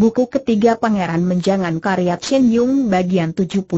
Buku ketiga Pangeran Menjangan karya Chen Yung bagian 77.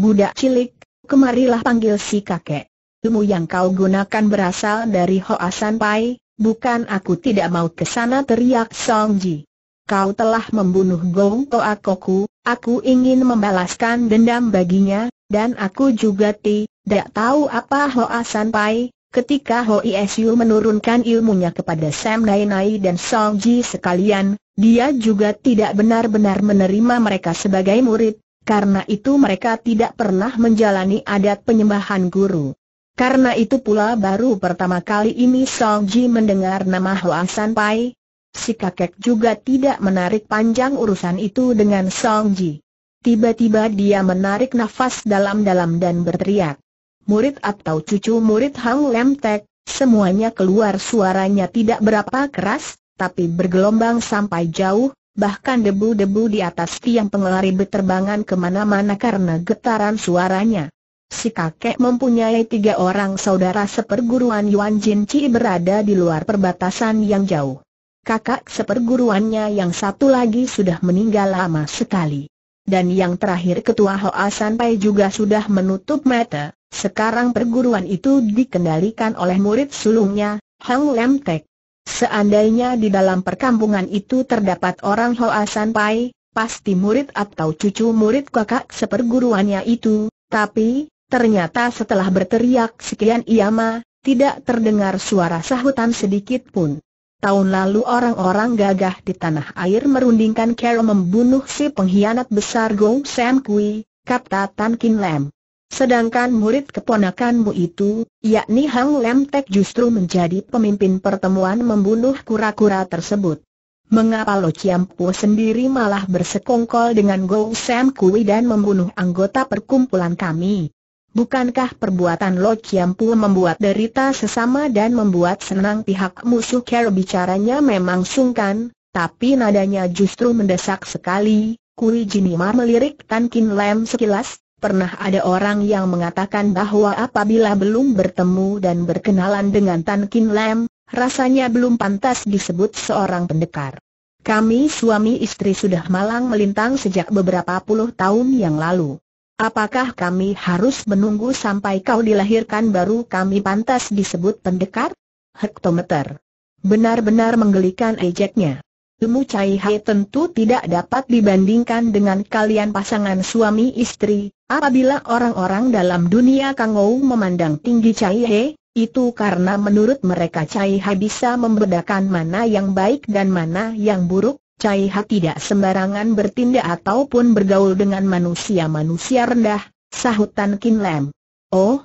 Budak cilik, kemarilah panggil si kakek. Ilmu yang kau gunakan berasal dari Hoa San Pai, bukan aku tidak mau ke sana teriak Song Ji. Kau telah membunuh Gong Toa Koku, aku ingin membalaskan dendam baginya, dan aku juga tidak tahu apa Hoa San Pai, Ketika Ho Isu menurunkan ilmunya kepada Sam Nai Nai dan Song Ji sekalian, dia juga tidak benar-benar menerima mereka sebagai murid, karena itu mereka tidak pernah menjalani adat penyembahan guru. Karena itu pula baru pertama kali ini Song Ji mendengar nama San Pai. Si kakek juga tidak menarik panjang urusan itu dengan Song Ji. Tiba-tiba dia menarik nafas dalam-dalam dan berteriak. Murid atau cucu murid Hang Lem Tek, semuanya keluar suaranya tidak berapa keras, tapi bergelombang sampai jauh, bahkan debu-debu di atas tiang pengelari berterbangan kemana-mana karena getaran suaranya. Si kakek mempunyai tiga orang saudara seperguruan Yuan Jin Chi berada di luar perbatasan yang jauh. Kakak seperguruannya yang satu lagi sudah meninggal lama sekali. Dan yang terakhir ketua Hoa Sanpai juga sudah menutup mata, sekarang perguruan itu dikendalikan oleh murid sulungnya, Hang Lem Tek. Seandainya di dalam perkampungan itu terdapat orang Hoa San Pai, pasti murid atau cucu murid kakak seperguruannya itu, tapi, ternyata setelah berteriak sekian iama, tidak terdengar suara sahutan sedikit pun. Tahun lalu orang-orang gagah di tanah air merundingkan Carol membunuh si pengkhianat besar Gong Sam Kui, kata Tan Kin Lam. Sedangkan murid keponakanmu itu, yakni Hang Lem justru menjadi pemimpin pertemuan membunuh kura-kura tersebut. Mengapa Lo Chiam Po sendiri malah bersekongkol dengan Go Sam Kui dan membunuh anggota perkumpulan kami? Bukankah perbuatan Lo Chiam Po membuat derita sesama dan membuat senang pihak musuh Kero bicaranya memang sungkan, tapi nadanya justru mendesak sekali. Kui Jinima melirik Tan Kin Lem sekilas, Pernah ada orang yang mengatakan bahwa apabila belum bertemu dan berkenalan dengan Tan Kin Lam, rasanya belum pantas disebut seorang pendekar. Kami suami istri sudah malang melintang sejak beberapa puluh tahun yang lalu. Apakah kami harus menunggu sampai kau dilahirkan baru kami pantas disebut pendekar? Hektometer. Benar-benar menggelikan ejeknya. Mu cai Hai tentu tidak dapat dibandingkan dengan kalian pasangan suami istri. Apabila orang-orang dalam dunia Kangou memandang tinggi cai Hai, itu karena menurut mereka cai Hai bisa membedakan mana yang baik dan mana yang buruk. Cai Hai tidak sembarangan bertindak ataupun bergaul dengan manusia-manusia rendah, sahutan Tan Kin Lam. Oh,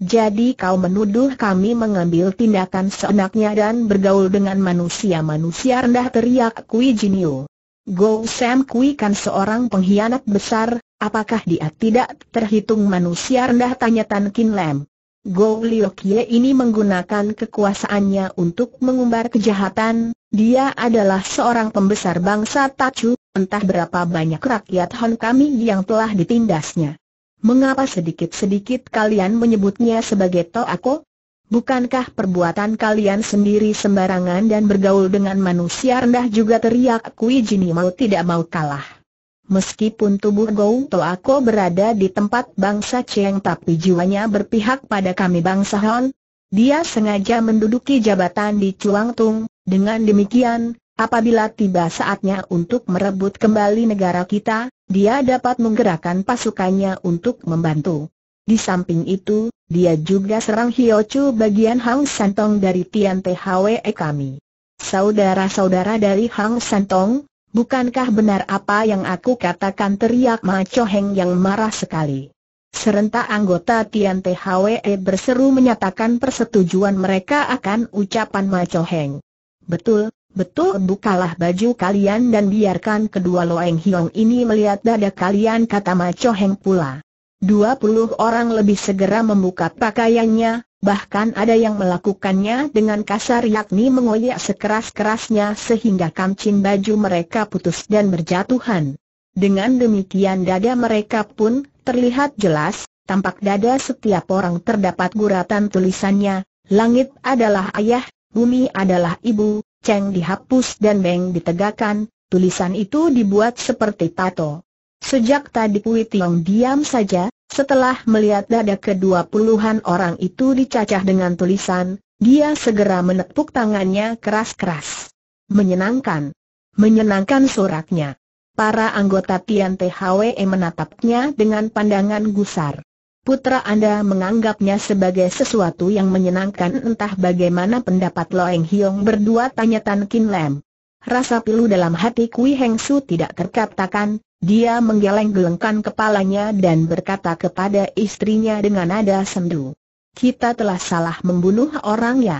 jadi kau menuduh kami mengambil tindakan seenaknya dan bergaul dengan manusia-manusia rendah teriak Kui Jinio. Go Sam Kui kan seorang pengkhianat besar, apakah dia tidak terhitung manusia rendah tanya Tan Kin Lam. Go Liu Kie ini menggunakan kekuasaannya untuk mengumbar kejahatan, dia adalah seorang pembesar bangsa Tachu, entah berapa banyak rakyat Hon kami yang telah ditindasnya mengapa sedikit-sedikit kalian menyebutnya sebagai Toako? Bukankah perbuatan kalian sendiri sembarangan dan bergaul dengan manusia rendah juga teriak Kui Jini mau tidak mau kalah. Meskipun tubuh Gou Toako berada di tempat bangsa Cheng tapi jiwanya berpihak pada kami bangsa Hon. Dia sengaja menduduki jabatan di Chuang Tung, dengan demikian, Apabila tiba saatnya untuk merebut kembali negara kita, dia dapat menggerakkan pasukannya untuk membantu. Di samping itu, dia juga serang Chu bagian Hang Santong dari Tian THWE kami. Saudara-saudara dari Hang Santong, bukankah benar apa yang aku katakan teriak Ma Heng yang marah sekali. Serentak anggota Tian THWE berseru menyatakan persetujuan mereka akan ucapan Ma Heng. Betul, Betul bukalah baju kalian dan biarkan kedua Loeng Hiong ini melihat dada kalian kata Maco Heng pula. Dua puluh orang lebih segera membuka pakaiannya, bahkan ada yang melakukannya dengan kasar yakni mengoyak sekeras-kerasnya sehingga kancing baju mereka putus dan berjatuhan. Dengan demikian dada mereka pun terlihat jelas, tampak dada setiap orang terdapat guratan tulisannya, langit adalah ayah, bumi adalah ibu, Cheng dihapus dan Beng ditegakkan, tulisan itu dibuat seperti tato. Sejak tadi Pui Tiong diam saja, setelah melihat dada kedua puluhan orang itu dicacah dengan tulisan, dia segera menepuk tangannya keras-keras. Menyenangkan. Menyenangkan soraknya. Para anggota Tian THWE menatapnya dengan pandangan gusar. Putra Anda menganggapnya sebagai sesuatu yang menyenangkan entah bagaimana pendapat Loeng Hiong berdua tanya Tan Kin Lam. Rasa pilu dalam hati Kui Heng Su tidak terkatakan, dia menggeleng-gelengkan kepalanya dan berkata kepada istrinya dengan nada sendu. Kita telah salah membunuh orang ya.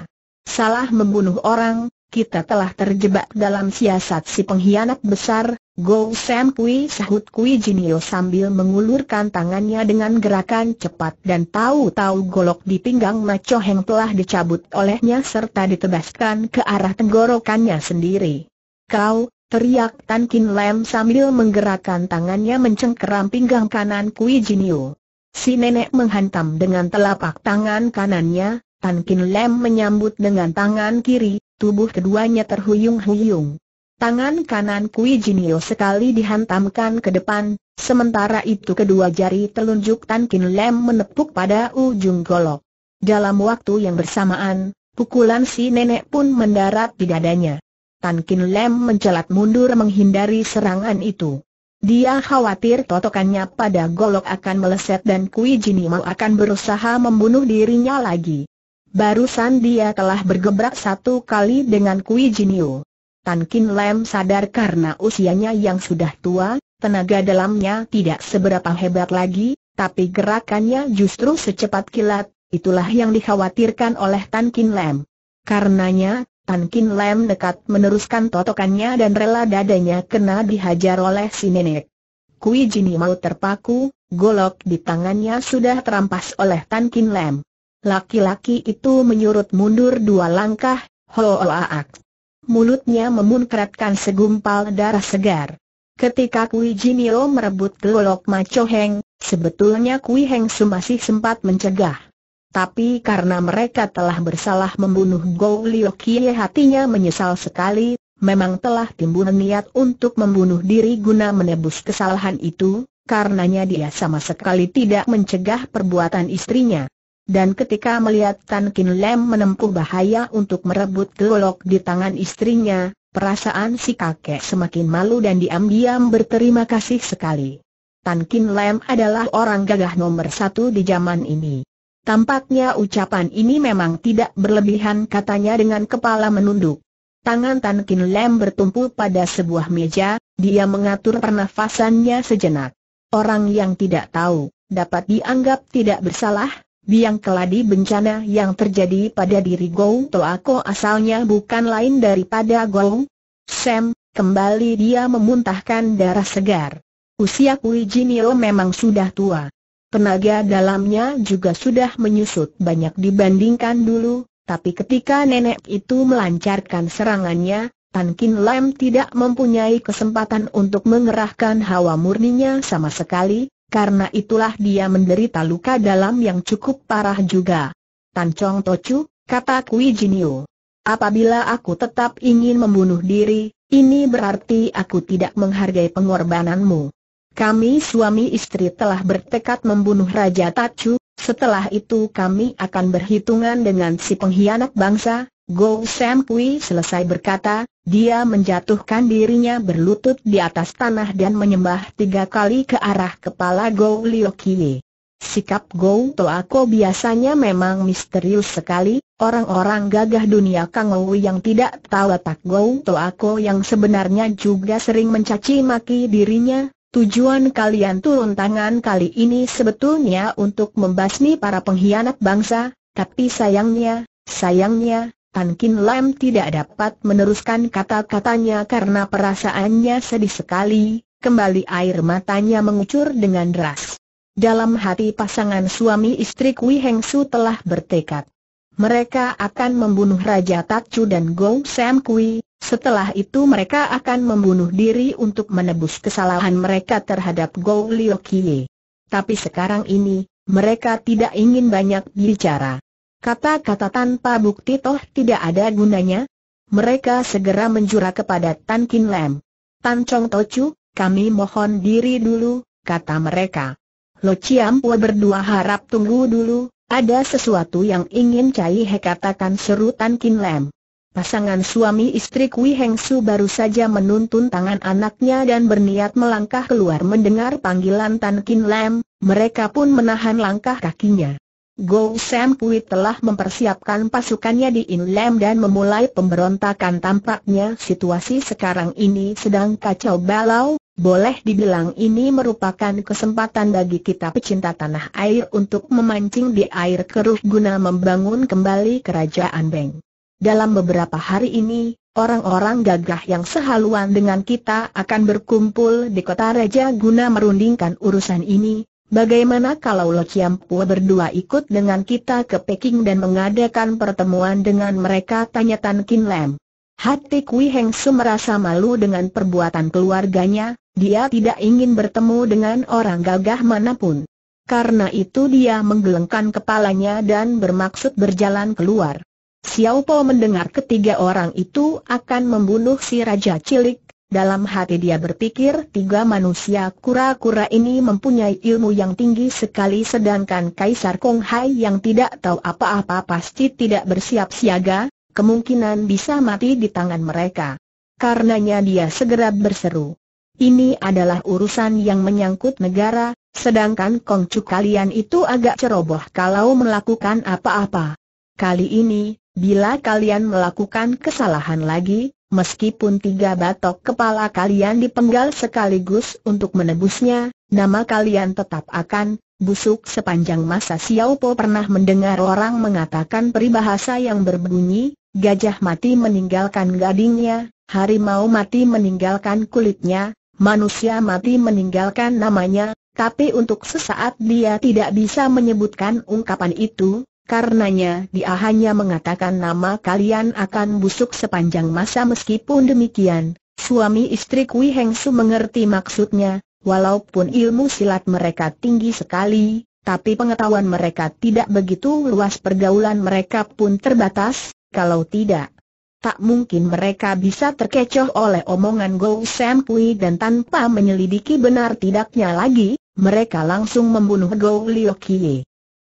Salah membunuh orang, kita telah terjebak dalam siasat si pengkhianat besar, Go Sam Kui sahut Kui Jinio sambil mengulurkan tangannya dengan gerakan cepat dan tahu-tahu golok di pinggang Macho Heng telah dicabut olehnya serta ditebaskan ke arah tenggorokannya sendiri. Kau, teriak Tan Kin Lam sambil menggerakkan tangannya mencengkeram pinggang kanan Kui Jinio. Si nenek menghantam dengan telapak tangan kanannya, Tan Kin Lam menyambut dengan tangan kiri, tubuh keduanya terhuyung-huyung. Tangan kanan Kui Jinio sekali dihantamkan ke depan, sementara itu kedua jari telunjuk Tan Kin Lem menepuk pada ujung golok. Dalam waktu yang bersamaan, pukulan si nenek pun mendarat di dadanya. Tan Kin Lem mencelat mundur menghindari serangan itu. Dia khawatir totokannya pada golok akan meleset dan Kui Jinio akan berusaha membunuh dirinya lagi. Barusan dia telah bergebrak satu kali dengan Kui Jinio. Tan Kin Lem sadar karena usianya yang sudah tua, tenaga dalamnya tidak seberapa hebat lagi, tapi gerakannya justru secepat kilat, itulah yang dikhawatirkan oleh Tan Kin Lem. Karenanya, Tan Kin Lem dekat meneruskan totokannya dan rela dadanya kena dihajar oleh si nenek. Kui Jini mau terpaku, golok di tangannya sudah terampas oleh Tan Kin Lem. Laki-laki itu menyurut mundur dua langkah, hoaak mulutnya memuncratkan segumpal darah segar. Ketika Kui Jinio merebut Golok Macho Heng, sebetulnya Kui Heng Su masih sempat mencegah. Tapi karena mereka telah bersalah membunuh Gou Liu Kie hatinya menyesal sekali, memang telah timbul niat untuk membunuh diri guna menebus kesalahan itu, karenanya dia sama sekali tidak mencegah perbuatan istrinya dan ketika melihat Tan Kin Lem menempuh bahaya untuk merebut golok di tangan istrinya, perasaan si kakek semakin malu dan diam-diam berterima kasih sekali. Tan Kin Lem adalah orang gagah nomor satu di zaman ini. Tampaknya ucapan ini memang tidak berlebihan katanya dengan kepala menunduk. Tangan Tan Kin Lem bertumpu pada sebuah meja, dia mengatur pernafasannya sejenak. Orang yang tidak tahu, dapat dianggap tidak bersalah, biang keladi bencana yang terjadi pada diri Gou Toako asalnya bukan lain daripada Gou Sam, kembali dia memuntahkan darah segar. Usia Kui Jinio memang sudah tua. Tenaga dalamnya juga sudah menyusut banyak dibandingkan dulu, tapi ketika nenek itu melancarkan serangannya, Tan Kin Lam tidak mempunyai kesempatan untuk mengerahkan hawa murninya sama sekali, karena itulah dia menderita luka dalam yang cukup parah juga. Tan Chong Tocu, kata Kui Jinio. Apabila aku tetap ingin membunuh diri, ini berarti aku tidak menghargai pengorbananmu. Kami suami istri telah bertekad membunuh Raja Tacu, setelah itu kami akan berhitungan dengan si pengkhianat bangsa, Go Sam Kui selesai berkata, dia menjatuhkan dirinya berlutut di atas tanah dan menyembah tiga kali ke arah kepala Go Lio Kie. Sikap Go Toako biasanya memang misterius sekali, orang-orang gagah dunia Kang Ou yang tidak tahu letak Go Toako yang sebenarnya juga sering mencaci maki dirinya, Tujuan kalian turun tangan kali ini sebetulnya untuk membasmi para pengkhianat bangsa, tapi sayangnya, sayangnya, Tan Kin Lam tidak dapat meneruskan kata-katanya karena perasaannya sedih sekali, kembali air matanya mengucur dengan deras. Dalam hati pasangan suami istri Kui Heng Su telah bertekad. Mereka akan membunuh Raja Chu dan Gong Sam Kui, setelah itu mereka akan membunuh diri untuk menebus kesalahan mereka terhadap Gou Liu Kie. Tapi sekarang ini, mereka tidak ingin banyak bicara. Kata-kata tanpa bukti toh tidak ada gunanya. Mereka segera menjura kepada Tan Kin Lam. Tan Chong Tochu, kami mohon diri dulu, kata mereka. Lo Chiam Pua berdua harap tunggu dulu, ada sesuatu yang ingin Cai He katakan seru Tan Kin Lam. Pasangan suami istri Kui Heng Su baru saja menuntun tangan anaknya dan berniat melangkah keluar mendengar panggilan Tan Kin Lam, mereka pun menahan langkah kakinya. Go Sam Pui telah mempersiapkan pasukannya di Inlem dan memulai pemberontakan tampaknya situasi sekarang ini sedang kacau balau, boleh dibilang ini merupakan kesempatan bagi kita pecinta tanah air untuk memancing di air keruh guna membangun kembali kerajaan Beng. Dalam beberapa hari ini, Orang-orang gagah yang sehaluan dengan kita akan berkumpul di kota raja guna merundingkan urusan ini, Bagaimana kalau Lo Chiam Pua berdua ikut dengan kita ke Peking dan mengadakan pertemuan dengan mereka? Tanya Tan Kin Lam. Hati Kui Heng Su merasa malu dengan perbuatan keluarganya, dia tidak ingin bertemu dengan orang gagah manapun. Karena itu dia menggelengkan kepalanya dan bermaksud berjalan keluar. Xiao Po mendengar ketiga orang itu akan membunuh si Raja Cilik, dalam hati dia berpikir tiga manusia kura-kura ini mempunyai ilmu yang tinggi sekali sedangkan Kaisar Kong Hai yang tidak tahu apa-apa pasti tidak bersiap siaga, kemungkinan bisa mati di tangan mereka. Karenanya dia segera berseru. Ini adalah urusan yang menyangkut negara, sedangkan Kongcu kalian itu agak ceroboh kalau melakukan apa-apa. Kali ini, bila kalian melakukan kesalahan lagi, Meskipun tiga batok kepala kalian dipenggal sekaligus untuk menebusnya, nama kalian tetap akan busuk sepanjang masa Xiao Po pernah mendengar orang mengatakan peribahasa yang berbunyi, gajah mati meninggalkan gadingnya, harimau mati meninggalkan kulitnya, manusia mati meninggalkan namanya, tapi untuk sesaat dia tidak bisa menyebutkan ungkapan itu, Karenanya dia hanya mengatakan nama kalian akan busuk sepanjang masa meskipun demikian, suami istri Kui Heng Su mengerti maksudnya, walaupun ilmu silat mereka tinggi sekali, tapi pengetahuan mereka tidak begitu luas pergaulan mereka pun terbatas, kalau tidak. Tak mungkin mereka bisa terkecoh oleh omongan Go Sam Kui dan tanpa menyelidiki benar tidaknya lagi, mereka langsung membunuh Go Liu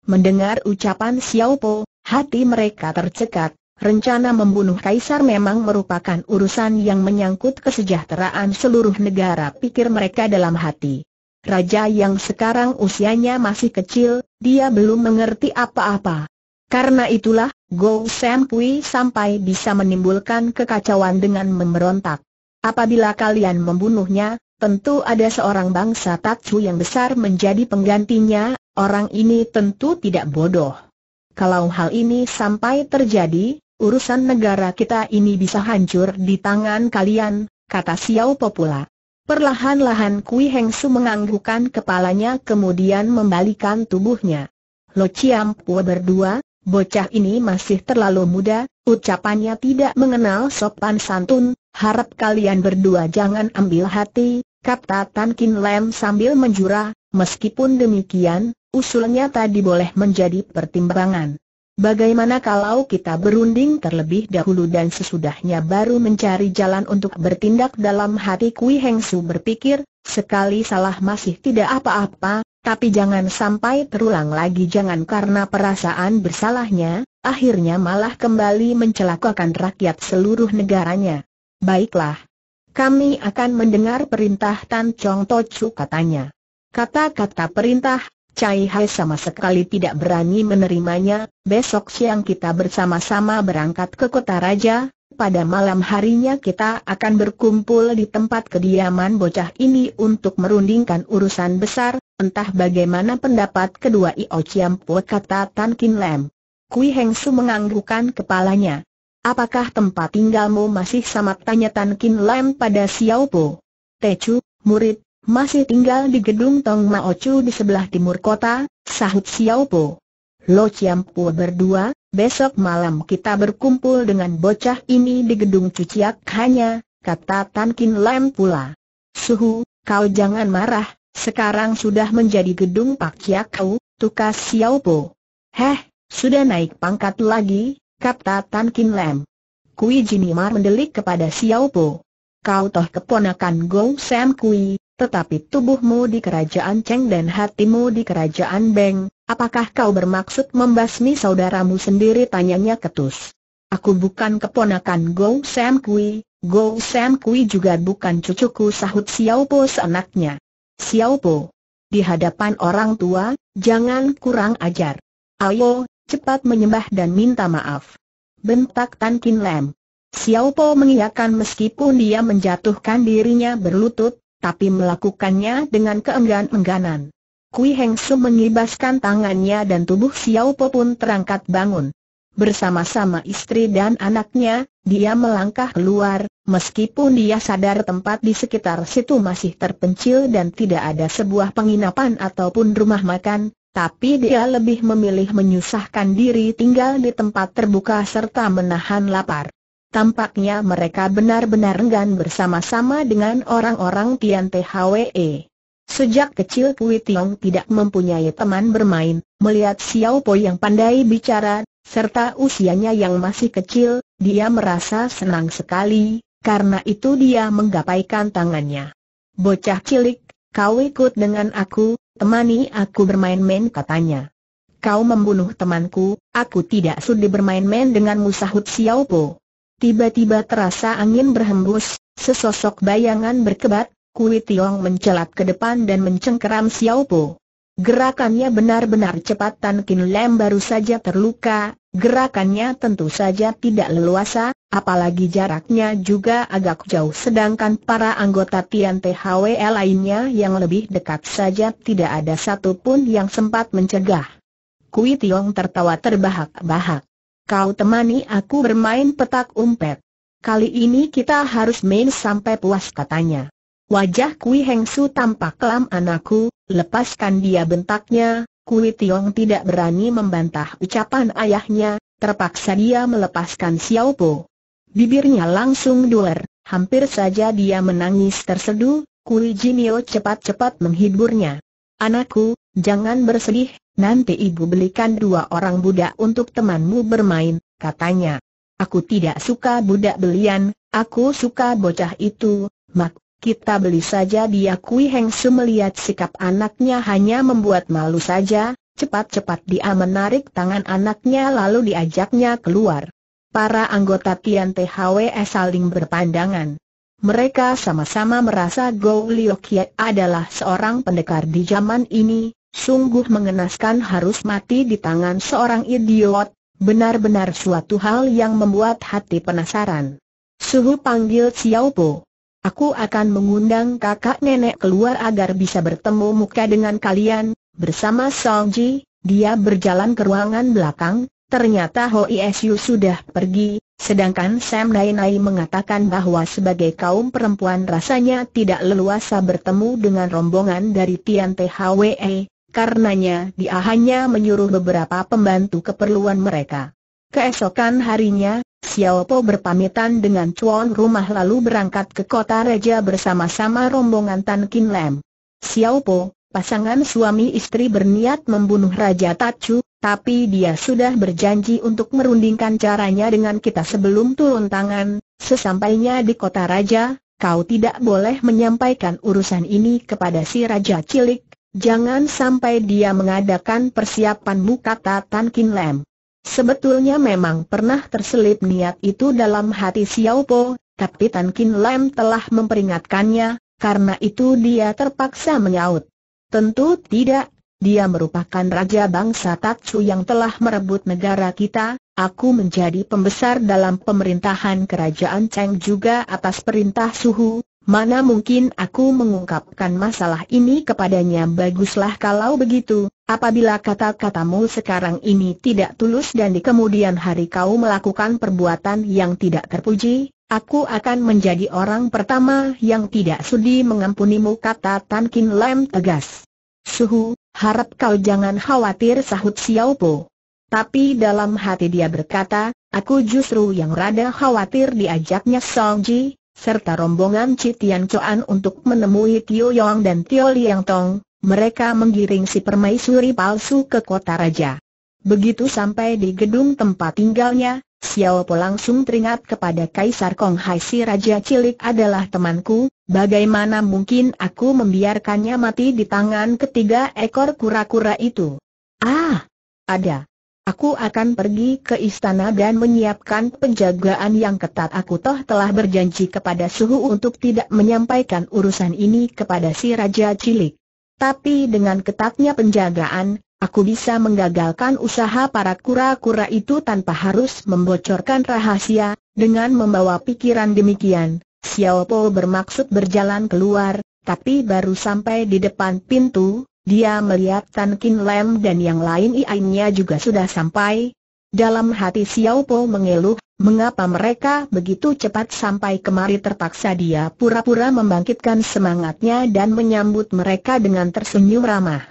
Mendengar ucapan Xiao Po, hati mereka tercekat, rencana membunuh Kaisar memang merupakan urusan yang menyangkut kesejahteraan seluruh negara pikir mereka dalam hati. Raja yang sekarang usianya masih kecil, dia belum mengerti apa-apa. Karena itulah, Go Sam Pui sampai bisa menimbulkan kekacauan dengan memberontak. Apabila kalian membunuhnya, tentu ada seorang bangsa Tatsu yang besar menjadi penggantinya, Orang ini tentu tidak bodoh. Kalau hal ini sampai terjadi, urusan negara kita ini bisa hancur di tangan kalian, kata Xiao Popula. Perlahan-lahan Kui Heng Su menganggukkan kepalanya kemudian membalikan tubuhnya. Lo Chiam Pua berdua, bocah ini masih terlalu muda, ucapannya tidak mengenal sopan santun, harap kalian berdua jangan ambil hati, kata Tan Kin Lam sambil menjura, Meskipun demikian, Usulnya tadi boleh menjadi pertimbangan. Bagaimana kalau kita berunding terlebih dahulu dan sesudahnya baru mencari jalan untuk bertindak dalam hati Kui Heng Su berpikir, sekali salah masih tidak apa-apa, tapi jangan sampai terulang lagi jangan karena perasaan bersalahnya, akhirnya malah kembali mencelakakan rakyat seluruh negaranya. Baiklah. Kami akan mendengar perintah Tan Chong Tochu katanya. Kata-kata perintah Cai Hai sama sekali tidak berani menerimanya, besok siang kita bersama-sama berangkat ke kota raja, pada malam harinya kita akan berkumpul di tempat kediaman bocah ini untuk merundingkan urusan besar, entah bagaimana pendapat kedua Io Po kata Tan Kin Lam. Kui Heng Su menganggukkan kepalanya. Apakah tempat tinggalmu masih sama tanya Tan Kin Lam pada Xiao Po? Chu, murid, masih tinggal di gedung Tong Mao Chu di sebelah timur kota, sahut Xiao Po. Lo Chiam Po berdua, besok malam kita berkumpul dengan bocah ini di gedung Cuciak hanya, kata Tan Kin Lam pula. Suhu, kau jangan marah, sekarang sudah menjadi gedung Pak Chiak kau, tukas Xiao Po. Heh, sudah naik pangkat lagi, kata Tan Kin Lam. Kui Jinimar mendelik kepada Xiao Po. Kau toh keponakan Gong Sam Kui, tetapi tubuhmu di kerajaan Cheng dan hatimu di kerajaan Beng, apakah kau bermaksud membasmi saudaramu sendiri? Tanyanya ketus. Aku bukan keponakan Go Sam Kui, Go Sam Kui juga bukan cucuku sahut Xiao Po seanaknya. Xiao Po, di hadapan orang tua, jangan kurang ajar. Ayo, cepat menyembah dan minta maaf. Bentak Tan Kin Lam. Xiao Po mengiyakan meskipun dia menjatuhkan dirinya berlutut, tapi melakukannya dengan keenggan-engganan. Kui Heng Su mengibaskan tangannya dan tubuh Xiao Po pun terangkat bangun. Bersama-sama istri dan anaknya, dia melangkah keluar, meskipun dia sadar tempat di sekitar situ masih terpencil dan tidak ada sebuah penginapan ataupun rumah makan, tapi dia lebih memilih menyusahkan diri tinggal di tempat terbuka serta menahan lapar. Tampaknya mereka benar-benar enggan bersama-sama dengan orang-orang Tian THWE. Sejak kecil Kui Tiong tidak mempunyai teman bermain, melihat Xiao Po yang pandai bicara, serta usianya yang masih kecil, dia merasa senang sekali, karena itu dia menggapaikan tangannya. Bocah cilik, kau ikut dengan aku, temani aku bermain-main katanya. Kau membunuh temanku, aku tidak sudi bermain-main dengan sahut Xiao Po. Tiba-tiba terasa angin berhembus, sesosok bayangan berkebat, Kui Tiong mencelat ke depan dan mencengkeram Xiao Po. Gerakannya benar-benar cepat Tan Kin Lem baru saja terluka, gerakannya tentu saja tidak leluasa, apalagi jaraknya juga agak jauh sedangkan para anggota Tian THW lainnya yang lebih dekat saja tidak ada satupun yang sempat mencegah. Kui Tiong tertawa terbahak-bahak kau temani aku bermain petak umpet. Kali ini kita harus main sampai puas katanya. Wajah Kui Heng Su tampak kelam anakku, lepaskan dia bentaknya, Kui Tiong tidak berani membantah ucapan ayahnya, terpaksa dia melepaskan Xiao Po. Bibirnya langsung duler, hampir saja dia menangis terseduh, Kui Jinio cepat-cepat menghiburnya. Anakku, jangan bersedih, Nanti ibu belikan dua orang budak untuk temanmu bermain, katanya. Aku tidak suka budak belian, aku suka bocah itu, mak. Kita beli saja dia Kui Heng Su melihat sikap anaknya hanya membuat malu saja, cepat-cepat dia menarik tangan anaknya lalu diajaknya keluar. Para anggota Tian THWE saling berpandangan. Mereka sama-sama merasa Gou Liu adalah seorang pendekar di zaman ini, Sungguh mengenaskan harus mati di tangan seorang idiot, benar-benar suatu hal yang membuat hati penasaran. Suhu panggil Xiao Po. Aku akan mengundang kakak nenek keluar agar bisa bertemu muka dengan kalian, bersama Song Ji, dia berjalan ke ruangan belakang, ternyata Ho Isu sudah pergi, sedangkan Sam Nai Nai mengatakan bahwa sebagai kaum perempuan rasanya tidak leluasa bertemu dengan rombongan dari Tian THWE, Karenanya dia hanya menyuruh beberapa pembantu keperluan mereka. Keesokan harinya, Xiao Po berpamitan dengan Chuan rumah lalu berangkat ke kota raja bersama-sama rombongan Tan Kin Lam. Xiao Po, pasangan suami istri berniat membunuh Raja Tachu, tapi dia sudah berjanji untuk merundingkan caranya dengan kita sebelum turun tangan, sesampainya di kota Raja, kau tidak boleh menyampaikan urusan ini kepada si Raja Cilik, Jangan sampai dia mengadakan persiapanmu kata Tan Kin Lem. Sebetulnya memang pernah terselip niat itu dalam hati Xiao Po, tapi Tan Kin Lem telah memperingatkannya, karena itu dia terpaksa menyaut. Tentu tidak, dia merupakan raja bangsa Tatsu yang telah merebut negara kita, aku menjadi pembesar dalam pemerintahan kerajaan Cheng juga atas perintah suhu, Mana mungkin aku mengungkapkan masalah ini kepadanya baguslah kalau begitu, apabila kata-katamu sekarang ini tidak tulus dan di kemudian hari kau melakukan perbuatan yang tidak terpuji, aku akan menjadi orang pertama yang tidak sudi mengampunimu kata Tan Kin Lam tegas. Suhu, harap kau jangan khawatir sahut Xiao Po. Tapi dalam hati dia berkata, aku justru yang rada khawatir diajaknya Song Ji, serta rombongan Citian Coan untuk menemui Tio Yong dan Tio Liang Tong, mereka menggiring si permaisuri palsu ke kota raja. Begitu sampai di gedung tempat tinggalnya, Xiao Po langsung teringat kepada Kaisar Kong Hai si raja cilik adalah temanku, bagaimana mungkin aku membiarkannya mati di tangan ketiga ekor kura-kura itu? Ah, ada. Aku akan pergi ke istana dan menyiapkan penjagaan yang ketat. Aku toh telah berjanji kepada suhu untuk tidak menyampaikan urusan ini kepada si Raja Cilik. Tapi dengan ketatnya penjagaan, aku bisa menggagalkan usaha para kura-kura itu tanpa harus membocorkan rahasia. Dengan membawa pikiran demikian, Xiao Po bermaksud berjalan keluar, tapi baru sampai di depan pintu, dia melihat Tan Kin Lam dan yang lain iainya juga sudah sampai. Dalam hati Xiao Po mengeluh, mengapa mereka begitu cepat sampai kemari terpaksa dia pura-pura membangkitkan semangatnya dan menyambut mereka dengan tersenyum ramah.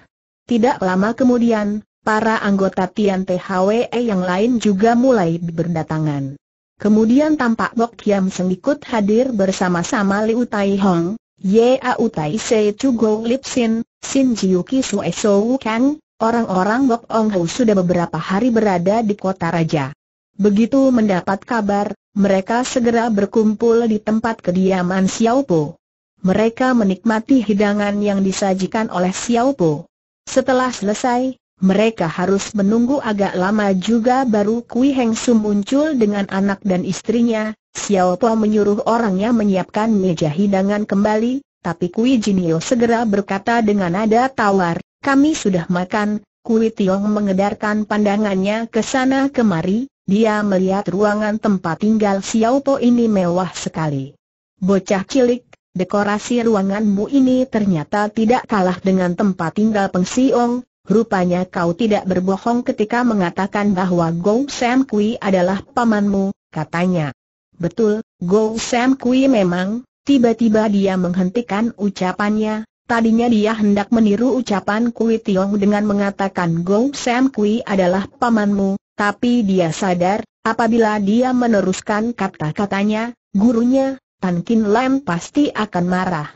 Tidak lama kemudian, para anggota Tian THWE yang lain juga mulai berdatangan. Kemudian tampak Bok Kiam Seng hadir bersama-sama Liu Tai Hong, Yau Tai Se Chu Go Lip Sin, Sin Jiu Ki e So Wu Kang, orang-orang Bok Ong Ho sudah beberapa hari berada di kota raja. Begitu mendapat kabar, mereka segera berkumpul di tempat kediaman Xiao Po. Mereka menikmati hidangan yang disajikan oleh Xiao Po. Setelah selesai, mereka harus menunggu agak lama juga baru Kui Heng Su muncul dengan anak dan istrinya. Xiao Po menyuruh orangnya menyiapkan meja hidangan kembali, tapi Kui Jinio segera berkata dengan nada tawar, kami sudah makan. Kui Tiong mengedarkan pandangannya ke sana kemari, dia melihat ruangan tempat tinggal Xiao Po ini mewah sekali. Bocah cilik, dekorasi ruanganmu ini ternyata tidak kalah dengan tempat tinggal Peng Siong, Rupanya kau tidak berbohong ketika mengatakan bahwa Go Sam Kui adalah pamanmu, katanya. Betul, Go Sam Kui memang, tiba-tiba dia menghentikan ucapannya, tadinya dia hendak meniru ucapan Kui Tiong dengan mengatakan Go Sam Kui adalah pamanmu, tapi dia sadar, apabila dia meneruskan kata-katanya, gurunya, Tan Kin Lam pasti akan marah.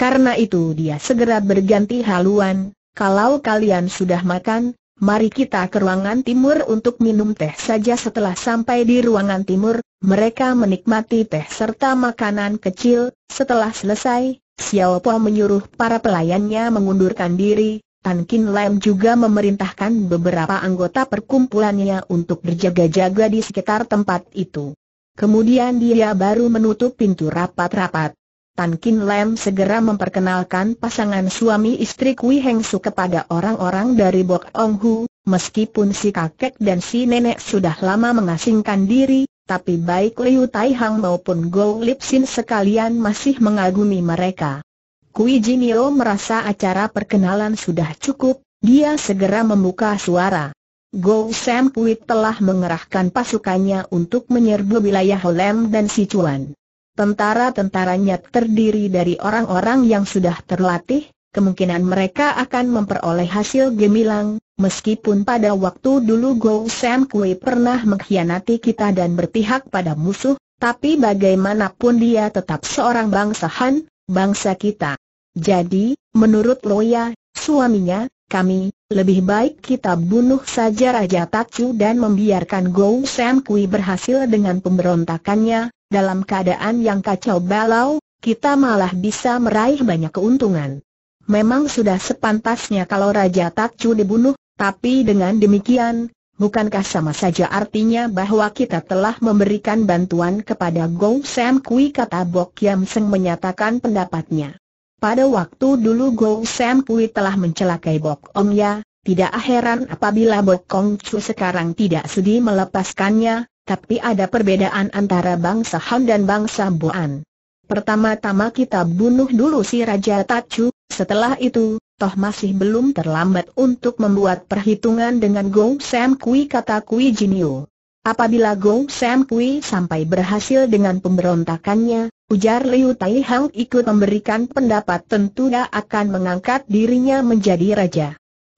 Karena itu dia segera berganti haluan, kalau kalian sudah makan, mari kita ke ruangan timur untuk minum teh saja setelah sampai di ruangan timur, mereka menikmati teh serta makanan kecil, setelah selesai, Xiao Po menyuruh para pelayannya mengundurkan diri, Tan Kin Lam juga memerintahkan beberapa anggota perkumpulannya untuk berjaga-jaga di sekitar tempat itu. Kemudian dia baru menutup pintu rapat-rapat. Tan Kin Lam segera memperkenalkan pasangan suami istri Kui Heng Su kepada orang-orang dari Bok Ong Hu, meskipun si kakek dan si nenek sudah lama mengasingkan diri, tapi baik Liu Tai Hang maupun Go Lip Sin sekalian masih mengagumi mereka. Kui Jinio merasa acara perkenalan sudah cukup, dia segera membuka suara. Go Sam Pui telah mengerahkan pasukannya untuk menyerbu wilayah Holem dan Sichuan. Tentara-tentaranya terdiri dari orang-orang yang sudah terlatih, kemungkinan mereka akan memperoleh hasil gemilang, meskipun pada waktu dulu Go Sam Kui pernah mengkhianati kita dan berpihak pada musuh, tapi bagaimanapun dia tetap seorang bangsahan, bangsa kita. Jadi, menurut Loya, suaminya, kami, lebih baik kita bunuh saja Raja Tachu dan membiarkan Gou Sam Kui berhasil dengan pemberontakannya, dalam keadaan yang kacau balau, kita malah bisa meraih banyak keuntungan. Memang sudah sepantasnya kalau Raja Takcu dibunuh, tapi dengan demikian, bukankah sama saja artinya bahwa kita telah memberikan bantuan kepada Gou Sam Kui kata Bok Yam Seng menyatakan pendapatnya. Pada waktu dulu Gou Sam Kui telah mencelakai Bok Om Ya, tidak heran apabila Bok Kong Chu sekarang tidak sedih melepaskannya, tapi ada perbedaan antara bangsa Han dan bangsa Buan. Pertama-tama kita bunuh dulu si Raja tachu. setelah itu, toh masih belum terlambat untuk membuat perhitungan dengan Gong Sam Kui kata Kui Jinio. Apabila Gong Sam Kui sampai berhasil dengan pemberontakannya, ujar Liu Tai Hang ikut memberikan pendapat tentu dia akan mengangkat dirinya menjadi raja.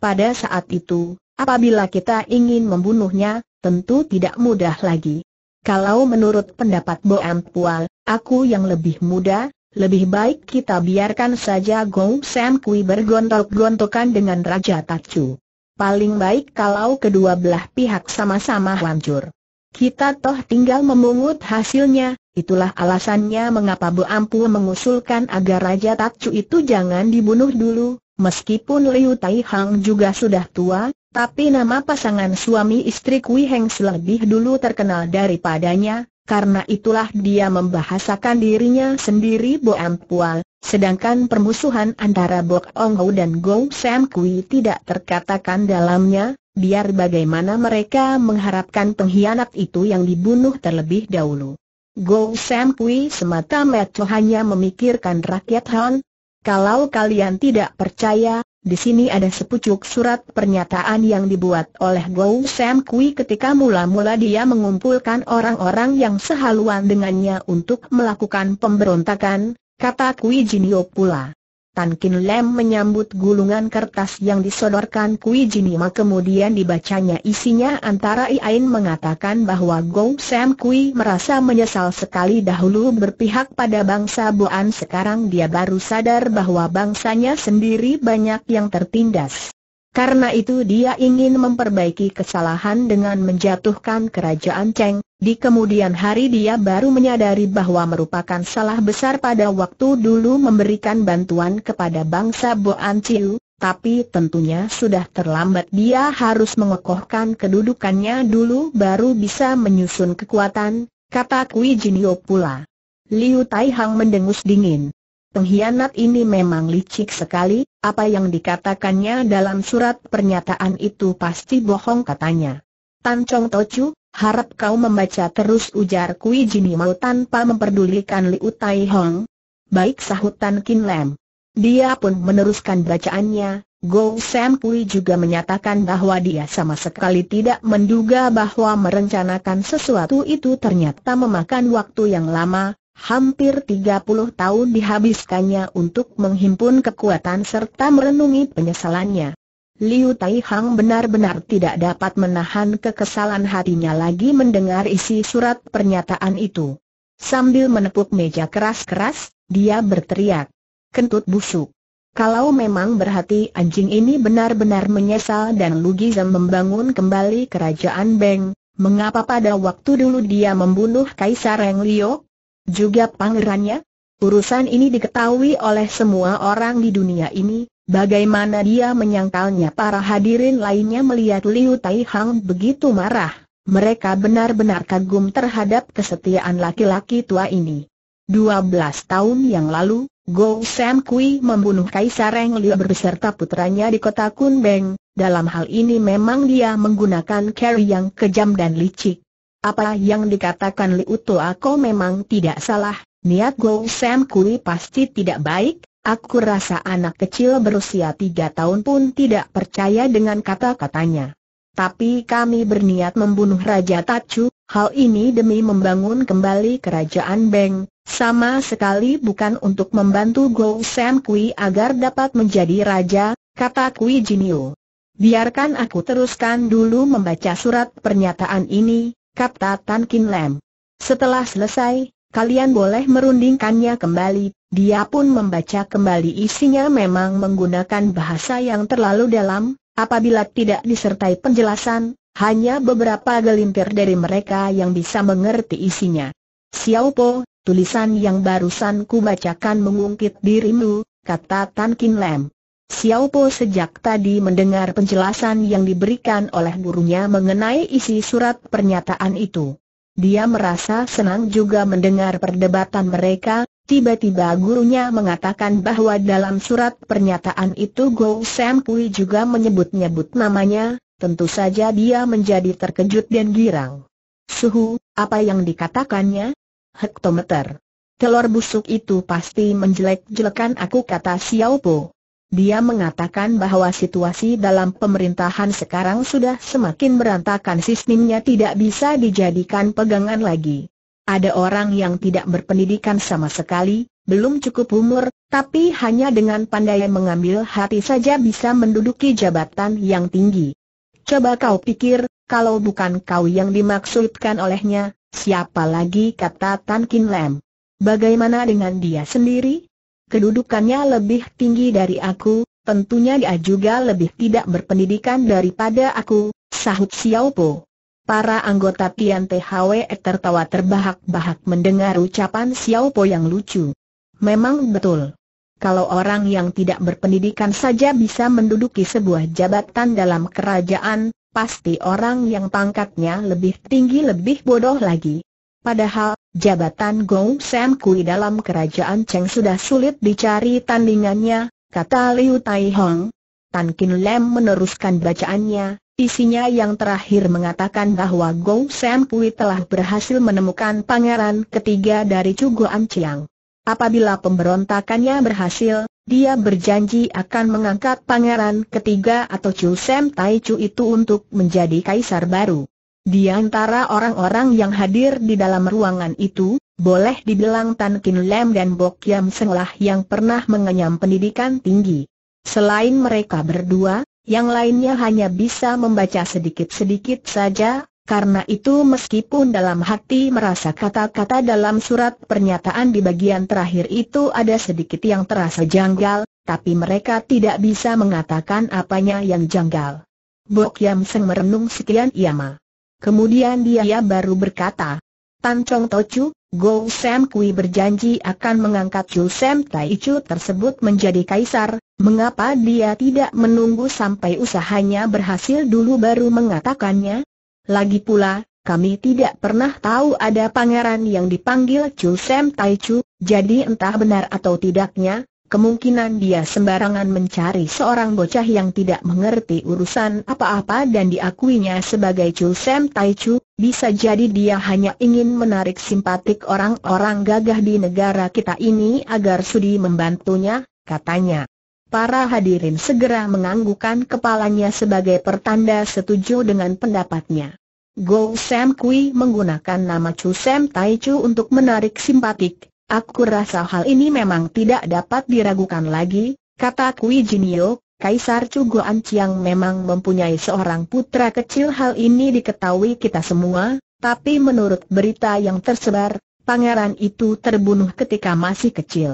Pada saat itu, apabila kita ingin membunuhnya, tentu tidak mudah lagi. Kalau menurut pendapat Bo Ampual, aku yang lebih muda, lebih baik kita biarkan saja Gong Sam Kui bergontok-gontokan dengan Raja Tachu. Paling baik kalau kedua belah pihak sama-sama hancur. Kita toh tinggal memungut hasilnya, itulah alasannya mengapa Bu Ampu mengusulkan agar Raja Tachu itu jangan dibunuh dulu, meskipun Liu Taihang juga sudah tua, tapi nama pasangan suami istri Kui Heng lebih dulu terkenal daripadanya, karena itulah dia membahasakan dirinya sendiri Bo Ampual, sedangkan permusuhan antara Bo Ong Ho dan Go Sam Kui tidak terkatakan dalamnya, biar bagaimana mereka mengharapkan pengkhianat itu yang dibunuh terlebih dahulu. Go Sam Kui semata-mata hanya memikirkan rakyat Han. Kalau kalian tidak percaya, di sini ada sepucuk surat pernyataan yang dibuat oleh Gou Sam Kui ketika mula-mula dia mengumpulkan orang-orang yang sehaluan dengannya untuk melakukan pemberontakan, kata Kui Jinio pula. Tan Kin Lem menyambut gulungan kertas yang disodorkan Kui Jinima kemudian dibacanya isinya antara Iain mengatakan bahwa Go Sam Kui merasa menyesal sekali dahulu berpihak pada bangsa Boan sekarang dia baru sadar bahwa bangsanya sendiri banyak yang tertindas. Karena itu dia ingin memperbaiki kesalahan dengan menjatuhkan kerajaan Cheng, di kemudian hari dia baru menyadari bahwa merupakan salah besar pada waktu dulu memberikan bantuan kepada bangsa Boan Chiu, tapi tentunya sudah terlambat dia harus mengokohkan kedudukannya dulu baru bisa menyusun kekuatan, kata Kui Jinio pula. Liu Taihang mendengus dingin. Pengkhianat ini memang licik sekali, apa yang dikatakannya dalam surat pernyataan itu pasti bohong katanya. Tan Chong Tochu, harap kau membaca terus ujar Kui Jini tanpa memperdulikan Liu Tai Hong. Baik sahut Tan Kin Lam. Dia pun meneruskan bacaannya, Go Sam Kui juga menyatakan bahwa dia sama sekali tidak menduga bahwa merencanakan sesuatu itu ternyata memakan waktu yang lama, hampir 30 tahun dihabiskannya untuk menghimpun kekuatan serta merenungi penyesalannya. Liu Taihang benar-benar tidak dapat menahan kekesalan hatinya lagi mendengar isi surat pernyataan itu. Sambil menepuk meja keras-keras, dia berteriak. Kentut busuk. Kalau memang berhati anjing ini benar-benar menyesal dan Gizem membangun kembali kerajaan Beng, mengapa pada waktu dulu dia membunuh Kaisar Reng Liok? Juga pangerannya? Urusan ini diketahui oleh semua orang di dunia ini, bagaimana dia menyangkalnya para hadirin lainnya melihat Liu Tai begitu marah. Mereka benar-benar kagum terhadap kesetiaan laki-laki tua ini. 12 tahun yang lalu, Go Sam Kui membunuh Kaisar Eng Liu berbeserta putranya di kota Kunbeng, dalam hal ini memang dia menggunakan carry yang kejam dan licik. Apa yang dikatakan Liu aku memang tidak salah, niat Go Sam Kui pasti tidak baik, aku rasa anak kecil berusia tiga tahun pun tidak percaya dengan kata-katanya. Tapi kami berniat membunuh Raja Tachu, hal ini demi membangun kembali kerajaan Beng, sama sekali bukan untuk membantu Go Sam Kui agar dapat menjadi raja, kata Kui Jinio. Biarkan aku teruskan dulu membaca surat pernyataan ini, kata Tan Kin Lam. Setelah selesai, kalian boleh merundingkannya kembali. Dia pun membaca kembali isinya memang menggunakan bahasa yang terlalu dalam, apabila tidak disertai penjelasan, hanya beberapa gelintir dari mereka yang bisa mengerti isinya. Xiao Po, tulisan yang barusan ku bacakan mengungkit dirimu, kata Tan Kin Lam. Xiao Xiaopo sejak tadi mendengar penjelasan yang diberikan oleh gurunya mengenai isi surat pernyataan itu. Dia merasa senang juga mendengar perdebatan mereka, tiba-tiba gurunya mengatakan bahwa dalam surat pernyataan itu Go Sam Kui juga menyebut-nyebut namanya, tentu saja dia menjadi terkejut dan girang. Suhu, apa yang dikatakannya? Hektometer. Telur busuk itu pasti menjelek-jelekan aku kata Xiao Pu. Dia mengatakan bahwa situasi dalam pemerintahan sekarang sudah semakin berantakan sistemnya tidak bisa dijadikan pegangan lagi. Ada orang yang tidak berpendidikan sama sekali, belum cukup umur, tapi hanya dengan pandai mengambil hati saja bisa menduduki jabatan yang tinggi. Coba kau pikir, kalau bukan kau yang dimaksudkan olehnya, siapa lagi kata Tan Kin Lem? Bagaimana dengan dia sendiri? Kedudukannya lebih tinggi dari aku, tentunya dia juga lebih tidak berpendidikan daripada aku, sahut Xiao Po. Para anggota Tian THW tertawa terbahak-bahak mendengar ucapan Xiao Po yang lucu. Memang betul. Kalau orang yang tidak berpendidikan saja bisa menduduki sebuah jabatan dalam kerajaan, pasti orang yang pangkatnya lebih tinggi lebih bodoh lagi. Padahal, Jabatan Gong Sam Kui dalam kerajaan Cheng sudah sulit dicari tandingannya, kata Liu Tai Hong. Tan Kin Lam meneruskan bacaannya, isinya yang terakhir mengatakan bahwa Gong Sam Kui telah berhasil menemukan pangeran ketiga dari An Chiang. Apabila pemberontakannya berhasil, dia berjanji akan mengangkat pangeran ketiga atau Chu Sam Tai Chu itu untuk menjadi kaisar baru. Di antara orang-orang yang hadir di dalam ruangan itu, boleh dibilang Tan Kin Lem dan Bok Yam Seng lah yang pernah mengenyam pendidikan tinggi. Selain mereka berdua, yang lainnya hanya bisa membaca sedikit-sedikit saja, karena itu meskipun dalam hati merasa kata-kata dalam surat pernyataan di bagian terakhir itu ada sedikit yang terasa janggal, tapi mereka tidak bisa mengatakan apanya yang janggal. Bok Yam Seng merenung sekian lama. Iya, Kemudian dia baru berkata, Tan Chong Tochu, Go Sam Kui berjanji akan mengangkat Chu Sam Tai Chu tersebut menjadi kaisar, mengapa dia tidak menunggu sampai usahanya berhasil dulu baru mengatakannya? Lagi pula, kami tidak pernah tahu ada pangeran yang dipanggil Chu Sam Tai Chu, jadi entah benar atau tidaknya, Kemungkinan dia sembarangan mencari seorang bocah yang tidak mengerti urusan apa-apa dan diakuinya sebagai Chul Sam Tai Chu, bisa jadi dia hanya ingin menarik simpatik orang-orang gagah di negara kita ini agar sudi membantunya, katanya. Para hadirin segera menganggukkan kepalanya sebagai pertanda setuju dengan pendapatnya. Go Sam Kui menggunakan nama Chu Sam Tai Chu untuk menarik simpatik, Aku rasa hal ini memang tidak dapat diragukan lagi, kata Kui Jinio, Kaisar Cugoan Chiang memang mempunyai seorang putra kecil hal ini diketahui kita semua, tapi menurut berita yang tersebar, pangeran itu terbunuh ketika masih kecil.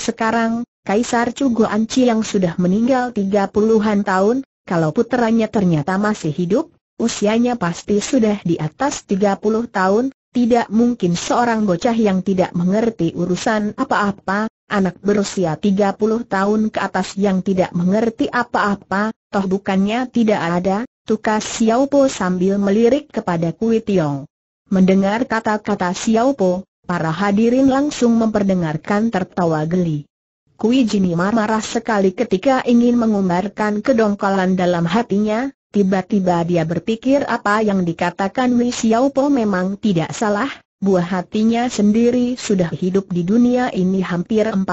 Sekarang, Kaisar Cugoan Chiang sudah meninggal 30-an tahun, kalau putranya ternyata masih hidup, usianya pasti sudah di atas 30 tahun, tidak mungkin seorang bocah yang tidak mengerti urusan apa-apa, anak berusia 30 tahun ke atas yang tidak mengerti apa-apa, toh bukannya tidak ada, tukas Xiao Po sambil melirik kepada Kui Tiong. Mendengar kata-kata Xiao Po, para hadirin langsung memperdengarkan tertawa geli. Kui Jinimar marah sekali ketika ingin mengumbarkan kedongkolan dalam hatinya, Tiba-tiba dia berpikir apa yang dikatakan Wei Xiaopo memang tidak salah, buah hatinya sendiri sudah hidup di dunia ini hampir 40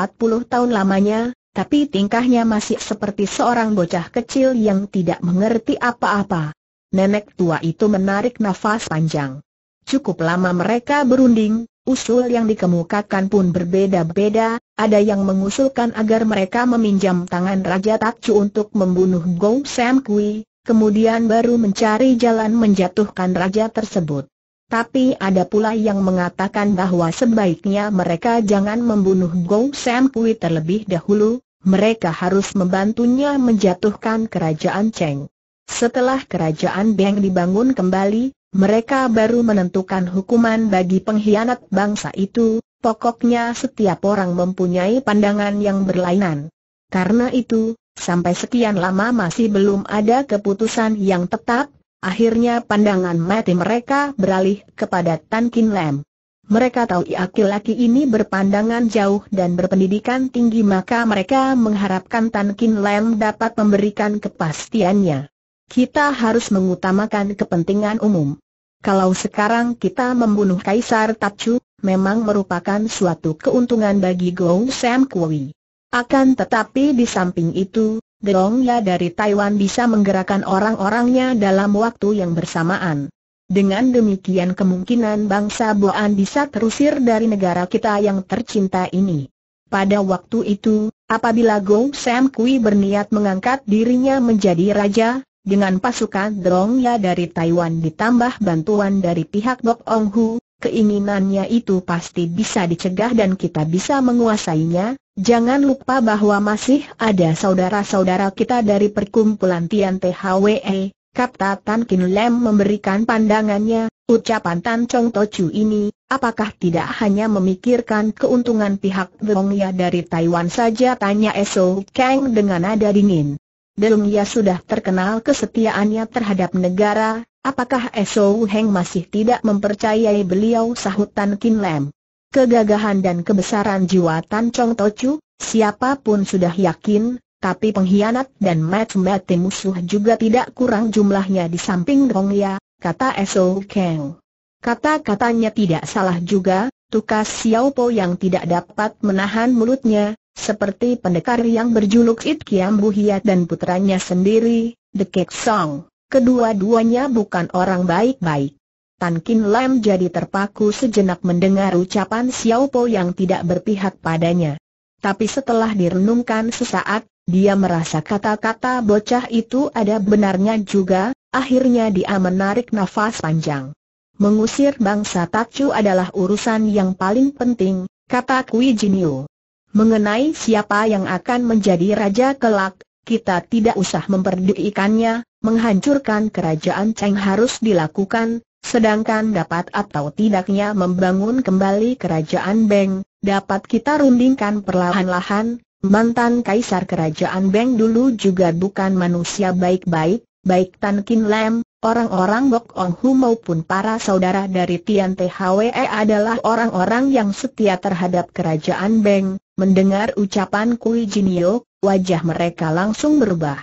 tahun lamanya, tapi tingkahnya masih seperti seorang bocah kecil yang tidak mengerti apa-apa. Nenek tua itu menarik nafas panjang. Cukup lama mereka berunding, usul yang dikemukakan pun berbeda-beda, ada yang mengusulkan agar mereka meminjam tangan Raja Takcu untuk membunuh Gong Sam Kui, kemudian baru mencari jalan menjatuhkan raja tersebut. Tapi ada pula yang mengatakan bahwa sebaiknya mereka jangan membunuh Go Sam Kui terlebih dahulu, mereka harus membantunya menjatuhkan kerajaan Cheng. Setelah kerajaan Beng dibangun kembali, mereka baru menentukan hukuman bagi pengkhianat bangsa itu, pokoknya setiap orang mempunyai pandangan yang berlainan. Karena itu, Sampai sekian lama masih belum ada keputusan yang tetap, akhirnya pandangan mati mereka beralih kepada Tan Kin Lam. Mereka tahu laki-laki ini berpandangan jauh dan berpendidikan tinggi maka mereka mengharapkan Tan Kin Lam dapat memberikan kepastiannya. Kita harus mengutamakan kepentingan umum. Kalau sekarang kita membunuh Kaisar Tapchu, memang merupakan suatu keuntungan bagi Gou Sam Kui. Akan tetapi di samping itu, Ya dari Taiwan bisa menggerakkan orang-orangnya dalam waktu yang bersamaan. Dengan demikian kemungkinan bangsa Boan bisa terusir dari negara kita yang tercinta ini. Pada waktu itu, apabila Gong Sam Kui berniat mengangkat dirinya menjadi raja, dengan pasukan Ya dari Taiwan ditambah bantuan dari pihak Bok Ong Hu, keinginannya itu pasti bisa dicegah dan kita bisa menguasainya, Jangan lupa bahwa masih ada saudara-saudara kita dari perkumpulan Tian THWE, kata Tan Kin Lem memberikan pandangannya, ucapan Tan Chong Tochu ini, apakah tidak hanya memikirkan keuntungan pihak Delongya dari Taiwan saja tanya Eso Kang dengan nada dingin. Delongya sudah terkenal kesetiaannya terhadap negara, apakah Eso Heng masih tidak mempercayai beliau sahut Tan Kin Lem kegagahan dan kebesaran jiwa Tan Chong Tochu, siapapun sudah yakin, tapi pengkhianat dan mati-mati musuh juga tidak kurang jumlahnya di samping Rong Ya, kata So Kang. Kata-katanya tidak salah juga, tukas Xiao Po yang tidak dapat menahan mulutnya, seperti pendekar yang berjuluk It Kiam Buhiat dan putranya sendiri, The Kek Song. Kedua-duanya bukan orang baik-baik. Tan Kin Lam jadi terpaku sejenak mendengar ucapan Xiao Po yang tidak berpihak padanya. Tapi setelah direnungkan sesaat, dia merasa kata-kata bocah itu ada benarnya juga, akhirnya dia menarik nafas panjang. Mengusir bangsa Takju adalah urusan yang paling penting, kata Kui Jinio. Mengenai siapa yang akan menjadi raja kelak, kita tidak usah memperdulikannya, menghancurkan kerajaan Cheng harus dilakukan, Sedangkan dapat atau tidaknya membangun kembali kerajaan Beng, dapat kita rundingkan perlahan-lahan, mantan kaisar kerajaan Beng dulu juga bukan manusia baik-baik, baik Tan Kin Lam, orang-orang Bok Ong Hu maupun para saudara dari Tian THWE adalah orang-orang yang setia terhadap kerajaan Beng, mendengar ucapan Kui Jinio, wajah mereka langsung berubah.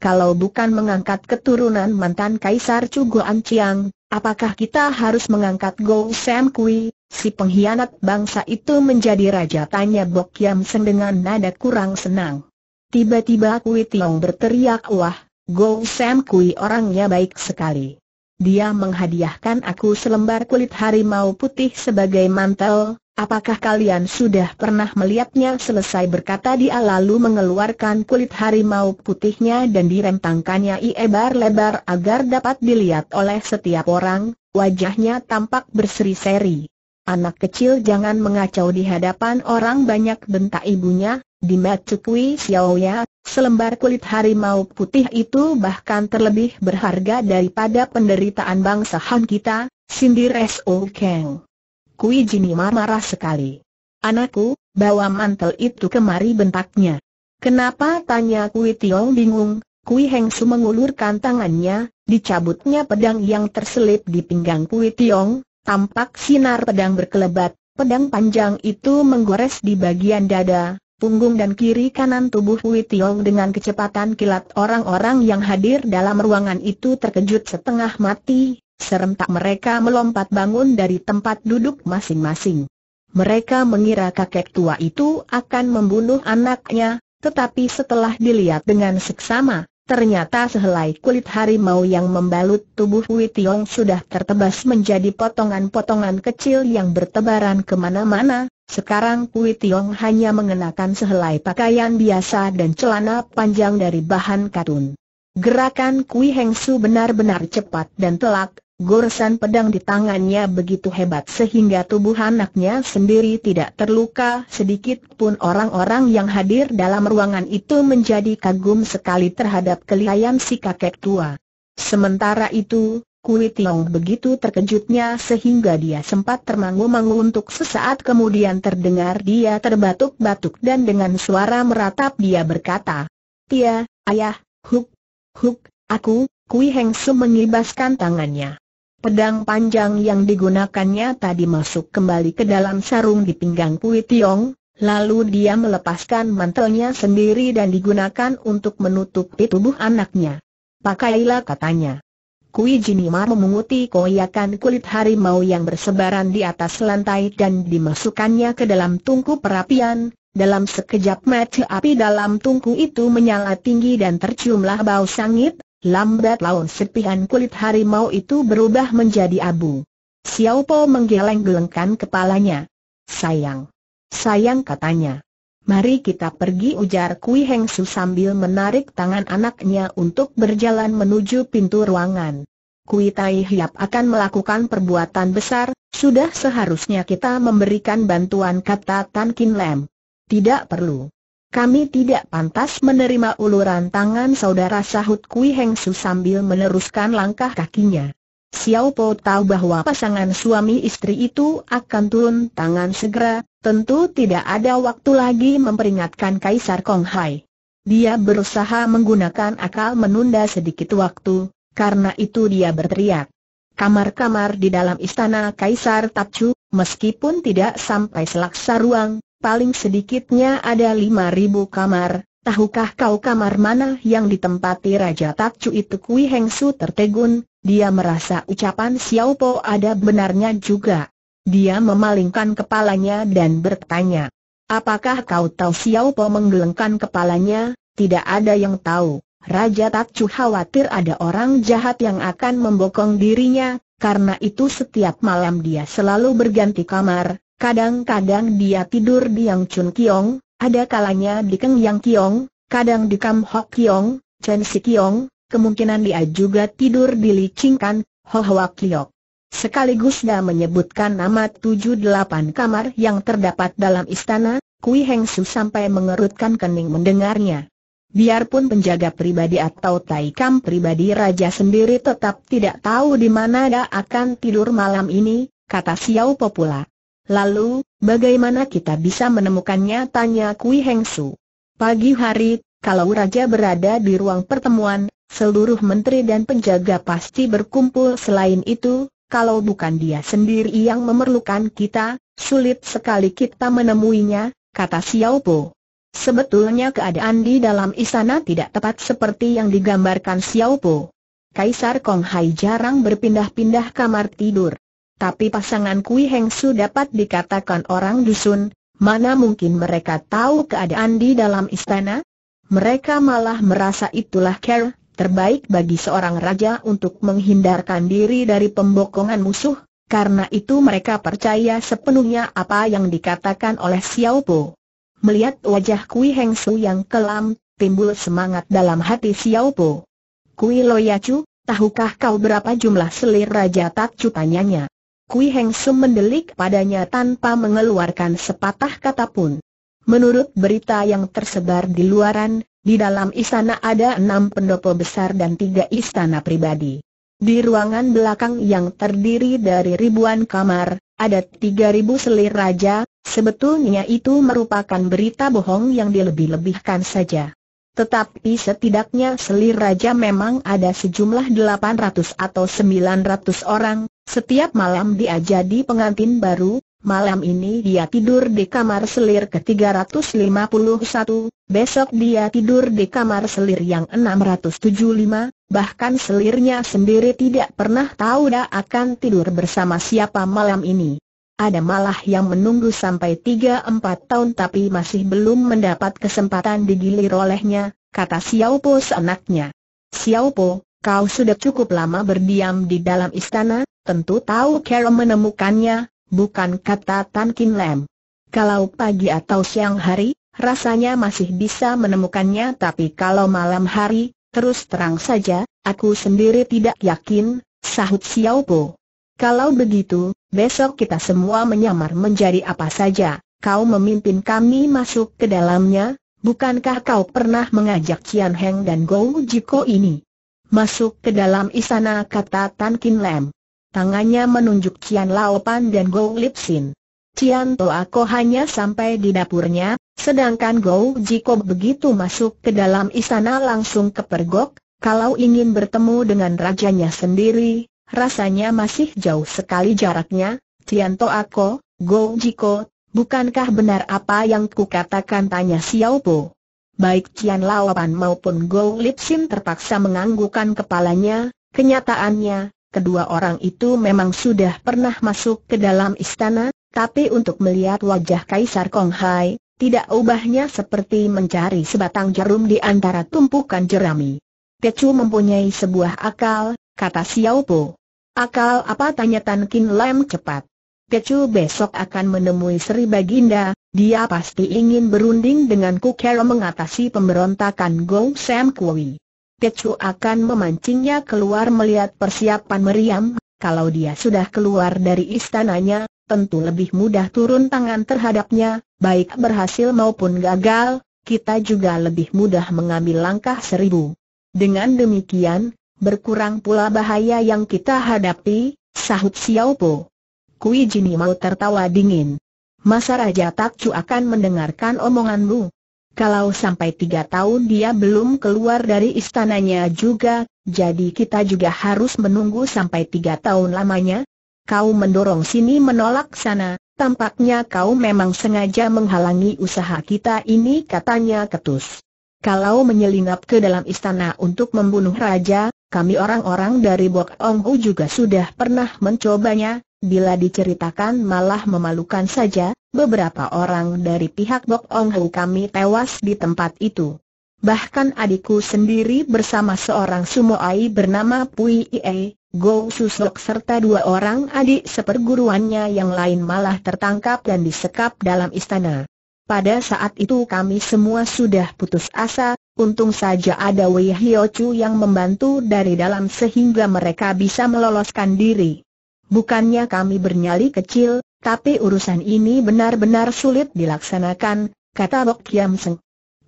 Kalau bukan mengangkat keturunan mantan Kaisar Chu Guan Chiang, Apakah kita harus mengangkat Go Sam Kui, si pengkhianat bangsa itu menjadi raja? Tanya Bok Yam Seng dengan nada kurang senang. Tiba-tiba Kui Tiong berteriak wah, Go Sam Kui orangnya baik sekali. Dia menghadiahkan aku selembar kulit harimau putih sebagai mantel, Apakah kalian sudah pernah melihatnya selesai berkata dia lalu mengeluarkan kulit harimau putihnya dan direntangkannya lebar-lebar agar dapat dilihat oleh setiap orang, wajahnya tampak berseri-seri. Anak kecil jangan mengacau di hadapan orang banyak bentak ibunya, di Matsukui Xiaoya, selembar kulit harimau putih itu bahkan terlebih berharga daripada penderitaan bangsa Han kita, sindir S.O. Kang. Kui Jinima marah sekali. Anakku, bawa mantel itu kemari bentaknya. Kenapa tanya Kui Tiong bingung, Kui Hengsu mengulurkan tangannya, dicabutnya pedang yang terselip di pinggang Kui Tiong, tampak sinar pedang berkelebat, pedang panjang itu menggores di bagian dada, punggung dan kiri kanan tubuh Kui Tiong dengan kecepatan kilat orang-orang yang hadir dalam ruangan itu terkejut setengah mati, Serentak mereka melompat bangun dari tempat duduk masing-masing. Mereka mengira kakek tua itu akan membunuh anaknya, tetapi setelah dilihat dengan seksama, ternyata sehelai kulit harimau yang membalut tubuh Tiong sudah tertebas menjadi potongan-potongan kecil yang bertebaran kemana-mana, sekarang Kui Tiong hanya mengenakan sehelai pakaian biasa dan celana panjang dari bahan katun. Gerakan Kui Heng Su benar-benar cepat dan telak, Goresan pedang di tangannya begitu hebat sehingga tubuh anaknya sendiri tidak terluka sedikit pun orang-orang yang hadir dalam ruangan itu menjadi kagum sekali terhadap kelihayan si kakek tua. Sementara itu, Kui Tiong begitu terkejutnya sehingga dia sempat termangu-mangu untuk sesaat kemudian terdengar dia terbatuk-batuk dan dengan suara meratap dia berkata, Tia, ayah, huk, huk, aku, Kui Heng Su mengibaskan tangannya. Pedang panjang yang digunakannya tadi masuk kembali ke dalam sarung di pinggang Pui Tiong, lalu dia melepaskan mantelnya sendiri dan digunakan untuk menutupi tubuh anaknya. Pakailah katanya. Kui Jinimar memunguti koyakan kulit harimau yang bersebaran di atas lantai dan dimasukkannya ke dalam tungku perapian, dalam sekejap mata api dalam tungku itu menyala tinggi dan terciumlah bau sangit, Lambat laun serpihan kulit harimau itu berubah menjadi abu. Xiao Po menggeleng-gelengkan kepalanya. Sayang. Sayang katanya. Mari kita pergi ujar Kui Heng Su sambil menarik tangan anaknya untuk berjalan menuju pintu ruangan. Kui Tai Hiap akan melakukan perbuatan besar, sudah seharusnya kita memberikan bantuan kata Tan Kin Lam. Tidak perlu kami tidak pantas menerima uluran tangan saudara sahut Kui Heng Su sambil meneruskan langkah kakinya. Xiao Po tahu bahwa pasangan suami istri itu akan turun tangan segera, tentu tidak ada waktu lagi memperingatkan Kaisar Kong Hai. Dia berusaha menggunakan akal menunda sedikit waktu, karena itu dia berteriak. Kamar-kamar di dalam istana Kaisar Tapcu, meskipun tidak sampai selaksa ruang, paling sedikitnya ada lima ribu kamar, tahukah kau kamar mana yang ditempati Raja Takcu itu Kui Heng Su tertegun, dia merasa ucapan Xiao Po ada benarnya juga. Dia memalingkan kepalanya dan bertanya, Apakah kau tahu Xiao Po menggelengkan kepalanya? Tidak ada yang tahu. Raja Takcu khawatir ada orang jahat yang akan membokong dirinya, karena itu setiap malam dia selalu berganti kamar, Kadang-kadang dia tidur di Yang Chun Kiong, ada kalanya di Keng Yang Kiong, kadang di Kam Hok Kiong, Chen Si Kiong, kemungkinan dia juga tidur di Li Kan, Ho Hwa Kiok. Sekaligus dia menyebutkan nama 78 kamar yang terdapat dalam istana, Kui Heng Su sampai mengerutkan kening mendengarnya. Biarpun penjaga pribadi atau taikam pribadi raja sendiri tetap tidak tahu di mana dia akan tidur malam ini, kata Xiao Popula. Lalu, bagaimana kita bisa menemukannya? Tanya Kui Heng Su. Pagi hari, kalau Raja berada di ruang pertemuan, seluruh menteri dan penjaga pasti berkumpul selain itu, kalau bukan dia sendiri yang memerlukan kita, sulit sekali kita menemuinya, kata Xiao Po. Sebetulnya keadaan di dalam istana tidak tepat seperti yang digambarkan Xiao Po. Kaisar Kong Hai jarang berpindah-pindah kamar tidur. Tapi pasangan Kui Heng Su dapat dikatakan orang dusun, mana mungkin mereka tahu keadaan di dalam istana? Mereka malah merasa itulah care terbaik bagi seorang raja untuk menghindarkan diri dari pembokongan musuh, karena itu mereka percaya sepenuhnya apa yang dikatakan oleh Xiao Po. Melihat wajah Kui Heng Su yang kelam, timbul semangat dalam hati Xiao Po. Kui Loyacu, tahukah kau berapa jumlah selir Raja tak tanyanya? Kui Heng Sum mendelik padanya tanpa mengeluarkan sepatah kata pun. Menurut berita yang tersebar di luaran, di dalam istana ada enam pendopo besar dan tiga istana pribadi. Di ruangan belakang yang terdiri dari ribuan kamar, ada tiga ribu selir raja, sebetulnya itu merupakan berita bohong yang dilebih-lebihkan saja. Tetapi setidaknya selir raja memang ada sejumlah delapan ratus atau sembilan ratus orang, setiap malam dia jadi pengantin baru, malam ini dia tidur di kamar selir ke-351, besok dia tidur di kamar selir yang 675, bahkan selirnya sendiri tidak pernah tahu dia akan tidur bersama siapa malam ini. Ada malah yang menunggu sampai 3-4 tahun tapi masih belum mendapat kesempatan digilir olehnya, kata Xiao Po anaknya. Xiao Po, kau sudah cukup lama berdiam di dalam istana, tentu tahu cara menemukannya, bukan kata Tan Kin Lam. Kalau pagi atau siang hari, rasanya masih bisa menemukannya tapi kalau malam hari, terus terang saja, aku sendiri tidak yakin, sahut Xiao Po. Kalau begitu, besok kita semua menyamar menjadi apa saja, kau memimpin kami masuk ke dalamnya, bukankah kau pernah mengajak Qian Heng dan Gou Jiko ini? Masuk ke dalam istana kata Tan Kin Lam tangannya menunjuk Cian Laopan dan Gou Lip Sin. Cian Toako hanya sampai di dapurnya, sedangkan Gou Jiko begitu masuk ke dalam istana langsung kepergok, kalau ingin bertemu dengan rajanya sendiri, rasanya masih jauh sekali jaraknya, Cian Toako, Gou Jiko, bukankah benar apa yang kukatakan tanya Xiao Po. Baik Cian Laopan maupun Gou Lip terpaksa menganggukan kepalanya, kenyataannya, kedua orang itu memang sudah pernah masuk ke dalam istana, tapi untuk melihat wajah Kaisar Kong Hai, tidak ubahnya seperti mencari sebatang jarum di antara tumpukan jerami. Kecu mempunyai sebuah akal, kata Xiao Po. Akal apa tanya Tan Kin Lam cepat. Kecu besok akan menemui Sri Baginda, dia pasti ingin berunding dengan Kukero mengatasi pemberontakan Gong Sam Kui. Kecu akan memancingnya keluar melihat persiapan meriam, kalau dia sudah keluar dari istananya, tentu lebih mudah turun tangan terhadapnya, baik berhasil maupun gagal, kita juga lebih mudah mengambil langkah seribu. Dengan demikian, berkurang pula bahaya yang kita hadapi, sahut Xiao Po. Kui Jini tertawa dingin. Masa Raja Takcu akan mendengarkan omonganmu. Kalau sampai tiga tahun dia belum keluar dari istananya juga, jadi kita juga harus menunggu sampai tiga tahun lamanya. Kau mendorong sini menolak sana, tampaknya kau memang sengaja menghalangi usaha kita ini katanya ketus. Kalau menyelinap ke dalam istana untuk membunuh raja, kami orang-orang dari Bok Ong U juga sudah pernah mencobanya, bila diceritakan malah memalukan saja, beberapa orang dari pihak Bok Ong U kami tewas di tempat itu. Bahkan adikku sendiri bersama seorang sumoai bernama Pui Ie, Go Susok serta dua orang adik seperguruannya yang lain malah tertangkap dan disekap dalam istana. Pada saat itu kami semua sudah putus asa, Untung saja ada Wei Hio Chu yang membantu dari dalam sehingga mereka bisa meloloskan diri. Bukannya kami bernyali kecil, tapi urusan ini benar-benar sulit dilaksanakan, kata Bok Kiam Seng.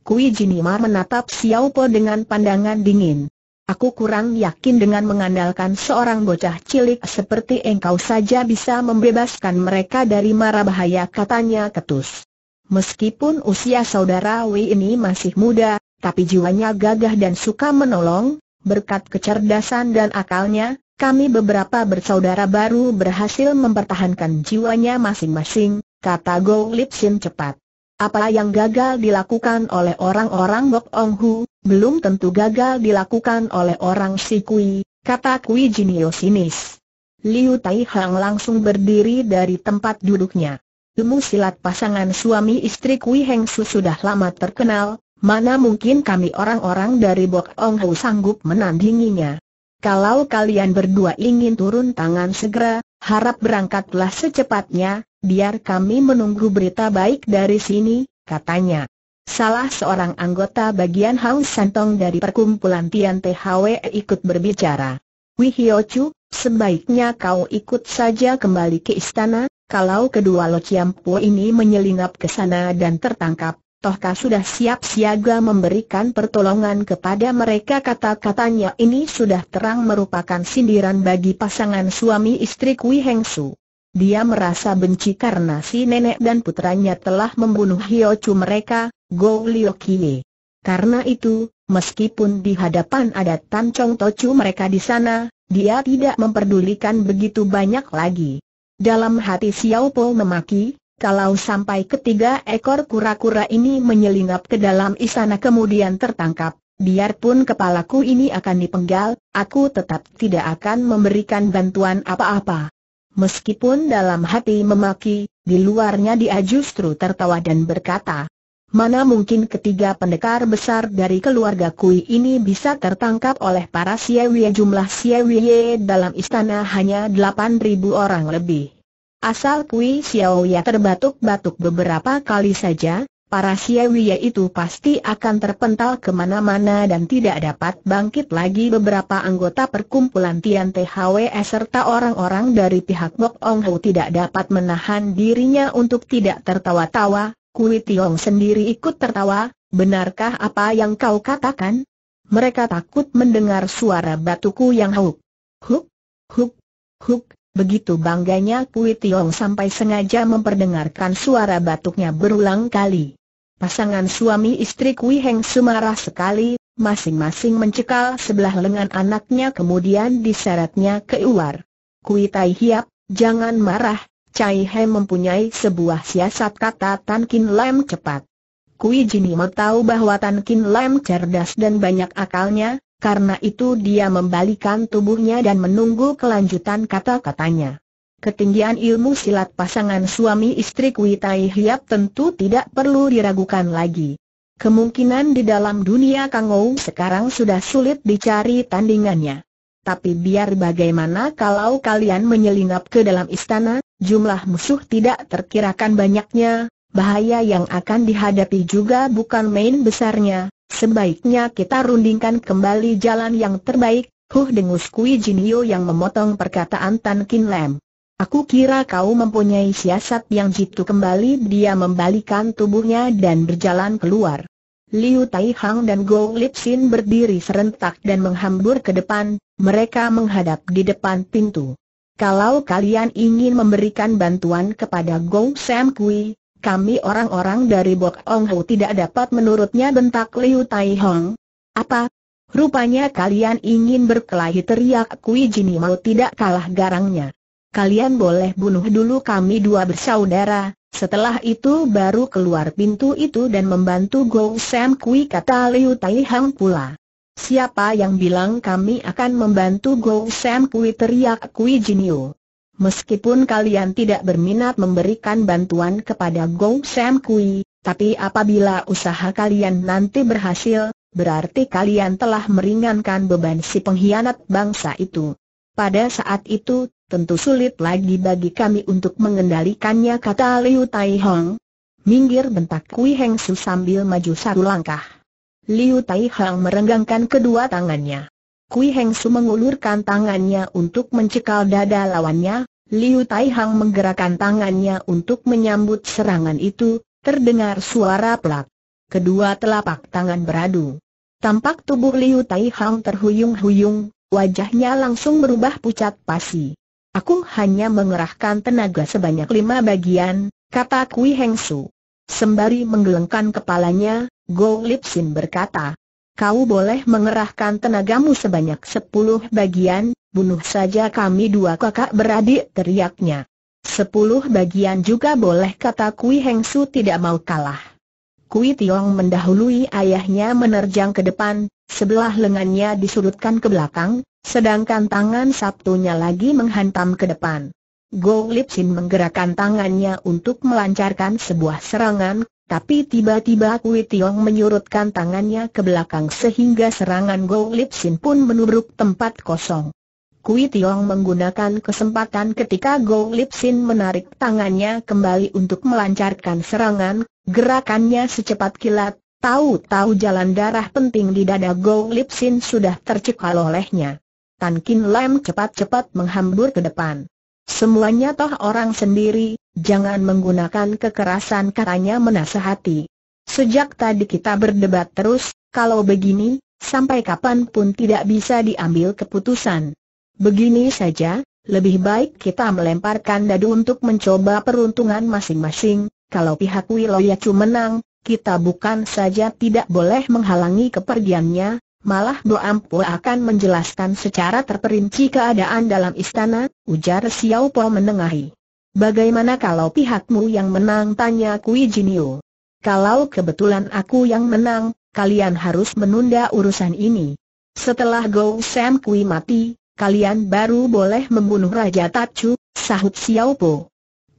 Kui Jinima menatap Xiao Po dengan pandangan dingin. Aku kurang yakin dengan mengandalkan seorang bocah cilik seperti engkau saja bisa membebaskan mereka dari mara bahaya katanya ketus. Meskipun usia saudara Wei ini masih muda, tapi jiwanya gagah dan suka menolong, berkat kecerdasan dan akalnya, kami beberapa bersaudara baru berhasil mempertahankan jiwanya masing-masing, kata Go Lip Sin cepat. Apa yang gagal dilakukan oleh orang-orang Bok Ong Hu, belum tentu gagal dilakukan oleh orang Si Kui, kata Kui Jinio sinis. Liu Tai Hang langsung berdiri dari tempat duduknya. Ilmu silat pasangan suami istri Kui Heng Su sudah lama terkenal, Mana mungkin kami orang-orang dari Bok Ong Hu sanggup menandinginya. Kalau kalian berdua ingin turun tangan segera, harap berangkatlah secepatnya, biar kami menunggu berita baik dari sini, katanya. Salah seorang anggota bagian Hang Santong dari perkumpulan Tian ikut berbicara. Chu, sebaiknya kau ikut saja kembali ke istana, kalau kedua Lo ini menyelinap ke sana dan tertangkap, Tohka sudah siap siaga memberikan pertolongan kepada mereka kata-katanya ini sudah terang merupakan sindiran bagi pasangan suami istri Kui Heng Su. Dia merasa benci karena si nenek dan putranya telah membunuh Chu mereka, Go Liu Kie. Karena itu, meskipun di hadapan ada Tan Chong Tochu mereka di sana, dia tidak memperdulikan begitu banyak lagi. Dalam hati Xiao Po memaki, kalau sampai ketiga ekor kura-kura ini menyelinap ke dalam istana kemudian tertangkap, biarpun kepalaku ini akan dipenggal, aku tetap tidak akan memberikan bantuan apa-apa. Meskipun dalam hati memaki, di luarnya dia justru tertawa dan berkata, Mana mungkin ketiga pendekar besar dari keluarga Kui ini bisa tertangkap oleh para Siewie jumlah Siewie dalam istana hanya 8.000 orang lebih. Asal Kui Xiaoya terbatuk-batuk beberapa kali saja, para Xiaoya itu pasti akan terpental kemana-mana dan tidak dapat bangkit lagi beberapa anggota perkumpulan Tian THW serta orang-orang dari pihak Bok Ong Ho tidak dapat menahan dirinya untuk tidak tertawa-tawa, Kui Tiong sendiri ikut tertawa, benarkah apa yang kau katakan? Mereka takut mendengar suara batuku yang huk, huk, huk, huk. Begitu bangganya Kui Tiong sampai sengaja memperdengarkan suara batuknya berulang kali. Pasangan suami istri Kui Heng sumarah sekali, masing-masing mencekal sebelah lengan anaknya kemudian diseretnya ke luar. Kui Tai Hiap, jangan marah, Cai He mempunyai sebuah siasat kata Tan Kin Lam cepat. Kui Jinimo tahu bahwa Tan Kin Lam cerdas dan banyak akalnya, karena itu dia membalikan tubuhnya dan menunggu kelanjutan kata-katanya. Ketinggian ilmu silat pasangan suami istri Kui Tai Hiap tentu tidak perlu diragukan lagi. Kemungkinan di dalam dunia Kangou sekarang sudah sulit dicari tandingannya. Tapi biar bagaimana kalau kalian menyelinap ke dalam istana, jumlah musuh tidak terkirakan banyaknya, bahaya yang akan dihadapi juga bukan main besarnya, Sebaiknya kita rundingkan kembali jalan yang terbaik, huh dengus Kui Jinio yang memotong perkataan Tan Kin Lam. Aku kira kau mempunyai siasat yang jitu kembali dia membalikan tubuhnya dan berjalan keluar. Liu Taihang dan Go Lip Sin berdiri serentak dan menghambur ke depan, mereka menghadap di depan pintu. Kalau kalian ingin memberikan bantuan kepada Gou Sam Kui, kami orang-orang dari Bok Ong Hu tidak dapat menurutnya bentak Liu Tai Hong. Apa? Rupanya kalian ingin berkelahi teriak Kui Jini mau tidak kalah garangnya. Kalian boleh bunuh dulu kami dua bersaudara, setelah itu baru keluar pintu itu dan membantu Go Sam Kui kata Liu Tai Hong pula. Siapa yang bilang kami akan membantu Go Sam Kui teriak Kui Jinio. Meskipun kalian tidak berminat memberikan bantuan kepada Gong Sam Kui, tapi apabila usaha kalian nanti berhasil, berarti kalian telah meringankan beban si pengkhianat bangsa itu. Pada saat itu, tentu sulit lagi bagi kami untuk mengendalikannya kata Liu Tai Hong. Minggir bentak Kui Heng Su sambil maju satu langkah. Liu Tai Hong merenggangkan kedua tangannya. Kui Heng Su mengulurkan tangannya untuk mencekal dada lawannya, Liu Tai Hang menggerakkan tangannya untuk menyambut serangan itu, terdengar suara pelak. Kedua telapak tangan beradu. Tampak tubuh Liu Tai Hang terhuyung-huyung, wajahnya langsung berubah pucat pasi. Aku hanya mengerahkan tenaga sebanyak lima bagian, kata Kui Heng Su. Sembari menggelengkan kepalanya, Go Lip Sin berkata, kau boleh mengerahkan tenagamu sebanyak sepuluh bagian, bunuh saja kami dua kakak beradik teriaknya. Sepuluh bagian juga boleh kata Kui Heng Su tidak mau kalah. Kui Tiong mendahului ayahnya menerjang ke depan, sebelah lengannya disurutkan ke belakang, sedangkan tangan Sabtunya lagi menghantam ke depan. Go Lip Sin menggerakkan tangannya untuk melancarkan sebuah serangan, tapi tiba-tiba Kui Tiong menyurutkan tangannya ke belakang sehingga serangan Go Lip Sin pun menubruk tempat kosong. Kui Tiong menggunakan kesempatan ketika Go Lip Sin menarik tangannya kembali untuk melancarkan serangan, gerakannya secepat kilat, tahu-tahu jalan darah penting di dada Go Lip Sin sudah tercekal olehnya. Tan Kin Lam cepat-cepat menghambur ke depan. Semuanya toh orang sendiri, Jangan menggunakan kekerasan katanya menasehati. Sejak tadi kita berdebat terus, kalau begini, sampai kapan pun tidak bisa diambil keputusan. Begini saja, lebih baik kita melemparkan dadu untuk mencoba peruntungan masing-masing, kalau pihak Wiloyacu menang, kita bukan saja tidak boleh menghalangi kepergiannya, malah Boampo akan menjelaskan secara terperinci keadaan dalam istana, ujar Xiao Po menengahi. Bagaimana kalau pihakmu yang menang tanya Kui Jinio? Kalau kebetulan aku yang menang, kalian harus menunda urusan ini. Setelah Go Sam Kui mati, kalian baru boleh membunuh Raja Tachu, sahut Xiao Po.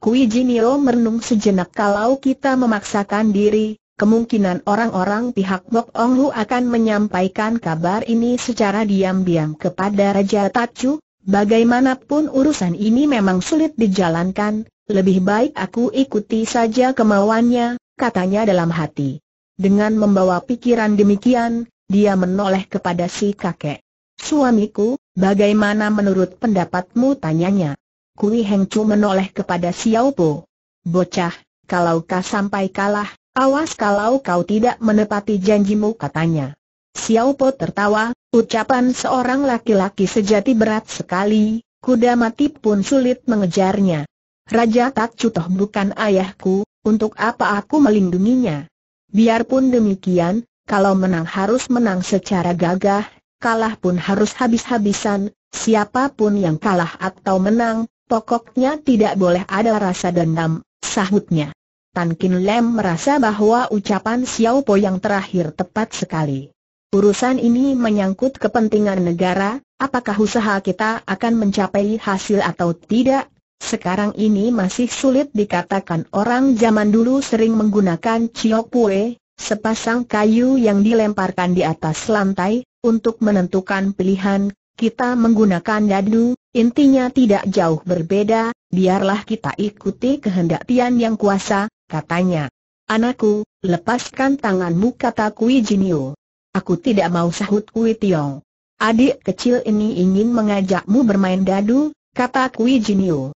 Kui Jinio merenung sejenak kalau kita memaksakan diri, kemungkinan orang-orang pihak Bok Ong Hu akan menyampaikan kabar ini secara diam-diam kepada Raja Tachu? Bagaimanapun urusan ini memang sulit dijalankan, lebih baik aku ikuti saja kemauannya, katanya dalam hati. Dengan membawa pikiran demikian, dia menoleh kepada si kakek. Suamiku, bagaimana menurut pendapatmu tanyanya? Kui Heng Chu menoleh kepada Xiao Po. Bocah, kalau kau sampai kalah, awas kalau kau tidak menepati janjimu katanya. Xiao Po tertawa, ucapan seorang laki-laki sejati berat sekali, kuda mati pun sulit mengejarnya. Raja Tak Cutoh bukan ayahku, untuk apa aku melindunginya? Biarpun demikian, kalau menang harus menang secara gagah, kalah pun harus habis-habisan, siapapun yang kalah atau menang, pokoknya tidak boleh ada rasa dendam, sahutnya. Tan Kin Lem merasa bahwa ucapan Xiao Po yang terakhir tepat sekali. Urusan ini menyangkut kepentingan negara, apakah usaha kita akan mencapai hasil atau tidak? Sekarang ini masih sulit dikatakan orang zaman dulu sering menggunakan ciok pue, sepasang kayu yang dilemparkan di atas lantai, untuk menentukan pilihan, kita menggunakan dadu, intinya tidak jauh berbeda, biarlah kita ikuti kehendak Tian yang kuasa, katanya. Anakku, lepaskan tanganmu kata Kui Jinio. Aku tidak mau sahut Kui Tiong. Adik kecil ini ingin mengajakmu bermain dadu, kata Kui Jinio.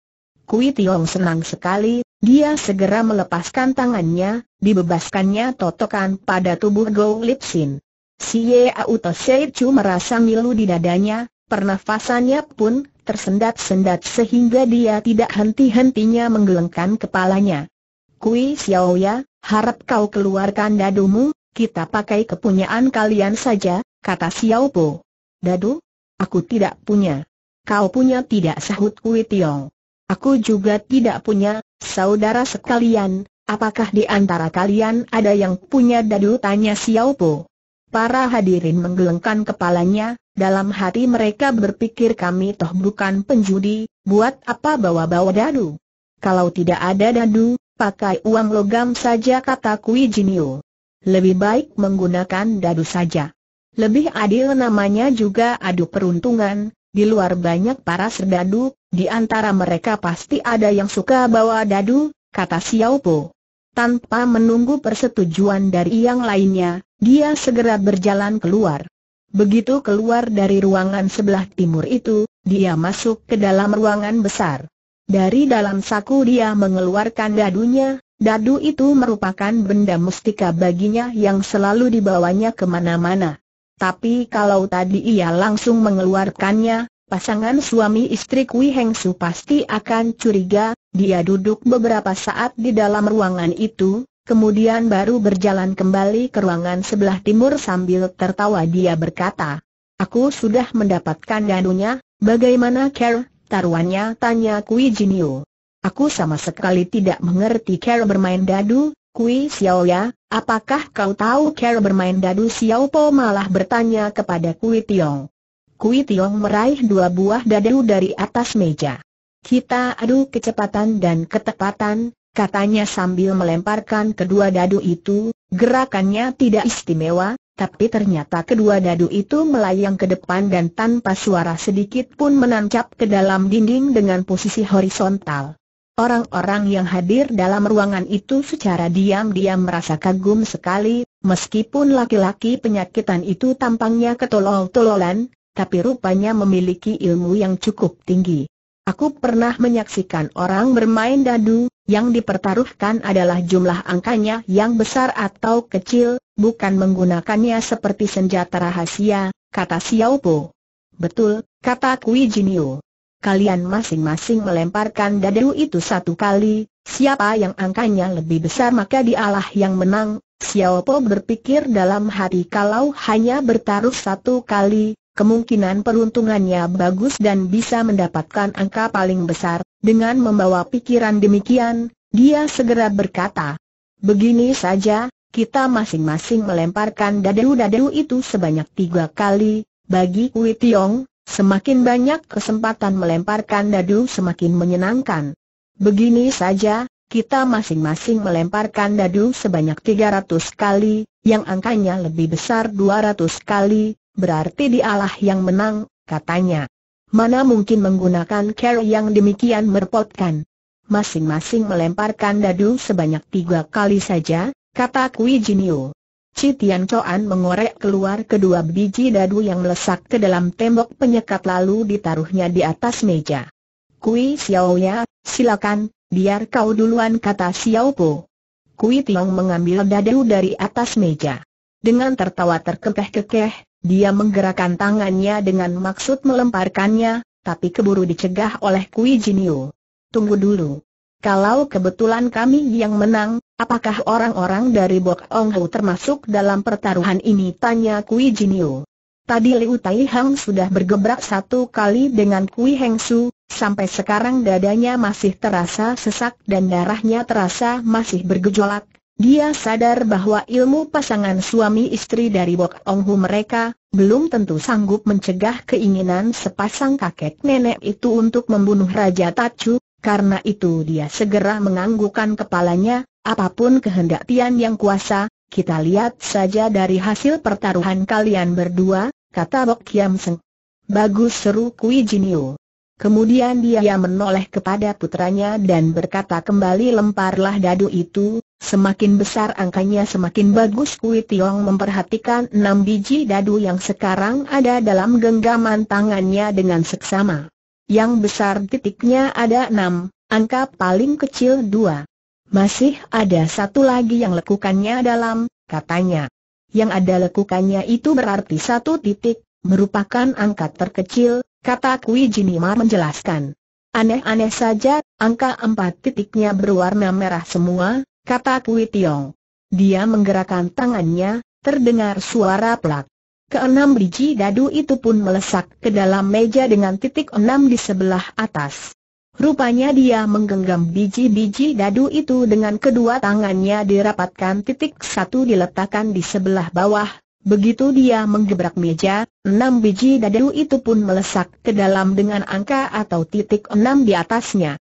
Kui Tiong senang sekali, dia segera melepaskan tangannya, dibebaskannya totokan pada tubuh Go Lip Sin. Si Ye Auto Chu merasa ngilu di dadanya, pernafasannya pun tersendat-sendat sehingga dia tidak henti-hentinya menggelengkan kepalanya. Kui Xiaoya, harap kau keluarkan dadumu, kita pakai kepunyaan kalian saja, kata Xiao Po. Dadu? Aku tidak punya. Kau punya tidak sahut Kui Tiong. Aku juga tidak punya, saudara sekalian, apakah di antara kalian ada yang punya dadu tanya Xiao Po. Para hadirin menggelengkan kepalanya, dalam hati mereka berpikir kami toh bukan penjudi, buat apa bawa-bawa dadu? Kalau tidak ada dadu, pakai uang logam saja kata Kui Jinio lebih baik menggunakan dadu saja. Lebih adil namanya juga adu peruntungan, di luar banyak para serdadu, di antara mereka pasti ada yang suka bawa dadu, kata Xiao Po. Tanpa menunggu persetujuan dari yang lainnya, dia segera berjalan keluar. Begitu keluar dari ruangan sebelah timur itu, dia masuk ke dalam ruangan besar. Dari dalam saku dia mengeluarkan dadunya, Dadu itu merupakan benda mustika baginya yang selalu dibawanya kemana-mana. Tapi kalau tadi ia langsung mengeluarkannya, pasangan suami istri Kui Heng Su pasti akan curiga, dia duduk beberapa saat di dalam ruangan itu, kemudian baru berjalan kembali ke ruangan sebelah timur sambil tertawa dia berkata, Aku sudah mendapatkan dadunya, bagaimana care, taruhannya tanya Kui Jinio. Aku sama sekali tidak mengerti cara bermain dadu, Kui Xiao ya, apakah kau tahu cara bermain dadu Xiao Po malah bertanya kepada Kui Tiong. Kui Tiong meraih dua buah dadu dari atas meja. Kita adu kecepatan dan ketepatan, katanya sambil melemparkan kedua dadu itu, gerakannya tidak istimewa, tapi ternyata kedua dadu itu melayang ke depan dan tanpa suara sedikit pun menancap ke dalam dinding dengan posisi horizontal. Orang-orang yang hadir dalam ruangan itu secara diam-diam merasa kagum sekali, meskipun laki-laki penyakitan itu tampangnya ketolol-tololan, tapi rupanya memiliki ilmu yang cukup tinggi. Aku pernah menyaksikan orang bermain dadu, yang dipertaruhkan adalah jumlah angkanya yang besar atau kecil, bukan menggunakannya seperti senjata rahasia, kata Xiao Po. Betul, kata Kui Jinio kalian masing-masing melemparkan dadu itu satu kali, siapa yang angkanya lebih besar maka dialah yang menang. Xiao Po berpikir dalam hati kalau hanya bertaruh satu kali, kemungkinan peruntungannya bagus dan bisa mendapatkan angka paling besar. Dengan membawa pikiran demikian, dia segera berkata, Begini saja, kita masing-masing melemparkan dadu-dadu itu sebanyak tiga kali, bagi Kui Tiong, Semakin banyak kesempatan melemparkan dadu semakin menyenangkan. Begini saja, kita masing-masing melemparkan dadu sebanyak 300 kali, yang angkanya lebih besar 200 kali, berarti dialah yang menang, katanya. Mana mungkin menggunakan care yang demikian merepotkan. Masing-masing melemparkan dadu sebanyak tiga kali saja, kata Kui Jinio. Citian Coan mengorek keluar kedua biji dadu yang melesak ke dalam tembok penyekat lalu ditaruhnya di atas meja. Kui Xiao ya, silakan, biar kau duluan kata Xiao Po. Kui Tiong mengambil dadu dari atas meja. Dengan tertawa terkekeh-kekeh, dia menggerakkan tangannya dengan maksud melemparkannya, tapi keburu dicegah oleh Kui Jinio. Tunggu dulu. Kalau kebetulan kami yang menang, Apakah orang-orang dari Bok Ong Ho termasuk dalam pertaruhan ini? Tanya Kui Jinio. Tadi Liu Tai Hang sudah bergebrak satu kali dengan Kui Heng Su, sampai sekarang dadanya masih terasa sesak dan darahnya terasa masih bergejolak. Dia sadar bahwa ilmu pasangan suami istri dari Bok Ong Hu mereka, belum tentu sanggup mencegah keinginan sepasang kakek nenek itu untuk membunuh Raja Tachu. karena itu dia segera menganggukan kepalanya, Apapun kehendak Tian yang kuasa, kita lihat saja dari hasil pertaruhan kalian berdua, kata Bok Kiam Seng. Bagus seru Kui Jinio. Kemudian dia menoleh kepada putranya dan berkata kembali lemparlah dadu itu, semakin besar angkanya semakin bagus Kui Tiong memperhatikan enam biji dadu yang sekarang ada dalam genggaman tangannya dengan seksama. Yang besar titiknya ada enam, angka paling kecil dua. Masih ada satu lagi yang lekukannya dalam, katanya. Yang ada lekukannya itu berarti satu titik, merupakan angka terkecil, kata Kui Jinima menjelaskan. Aneh-aneh saja, angka empat titiknya berwarna merah semua, kata Kui Tiong. Dia menggerakkan tangannya, terdengar suara plak. Keenam biji dadu itu pun melesak ke dalam meja dengan titik enam di sebelah atas. Rupanya dia menggenggam biji-biji dadu itu dengan kedua tangannya dirapatkan titik satu diletakkan di sebelah bawah. Begitu dia menggebrak meja, enam biji dadu itu pun melesak ke dalam dengan angka atau titik enam di atasnya.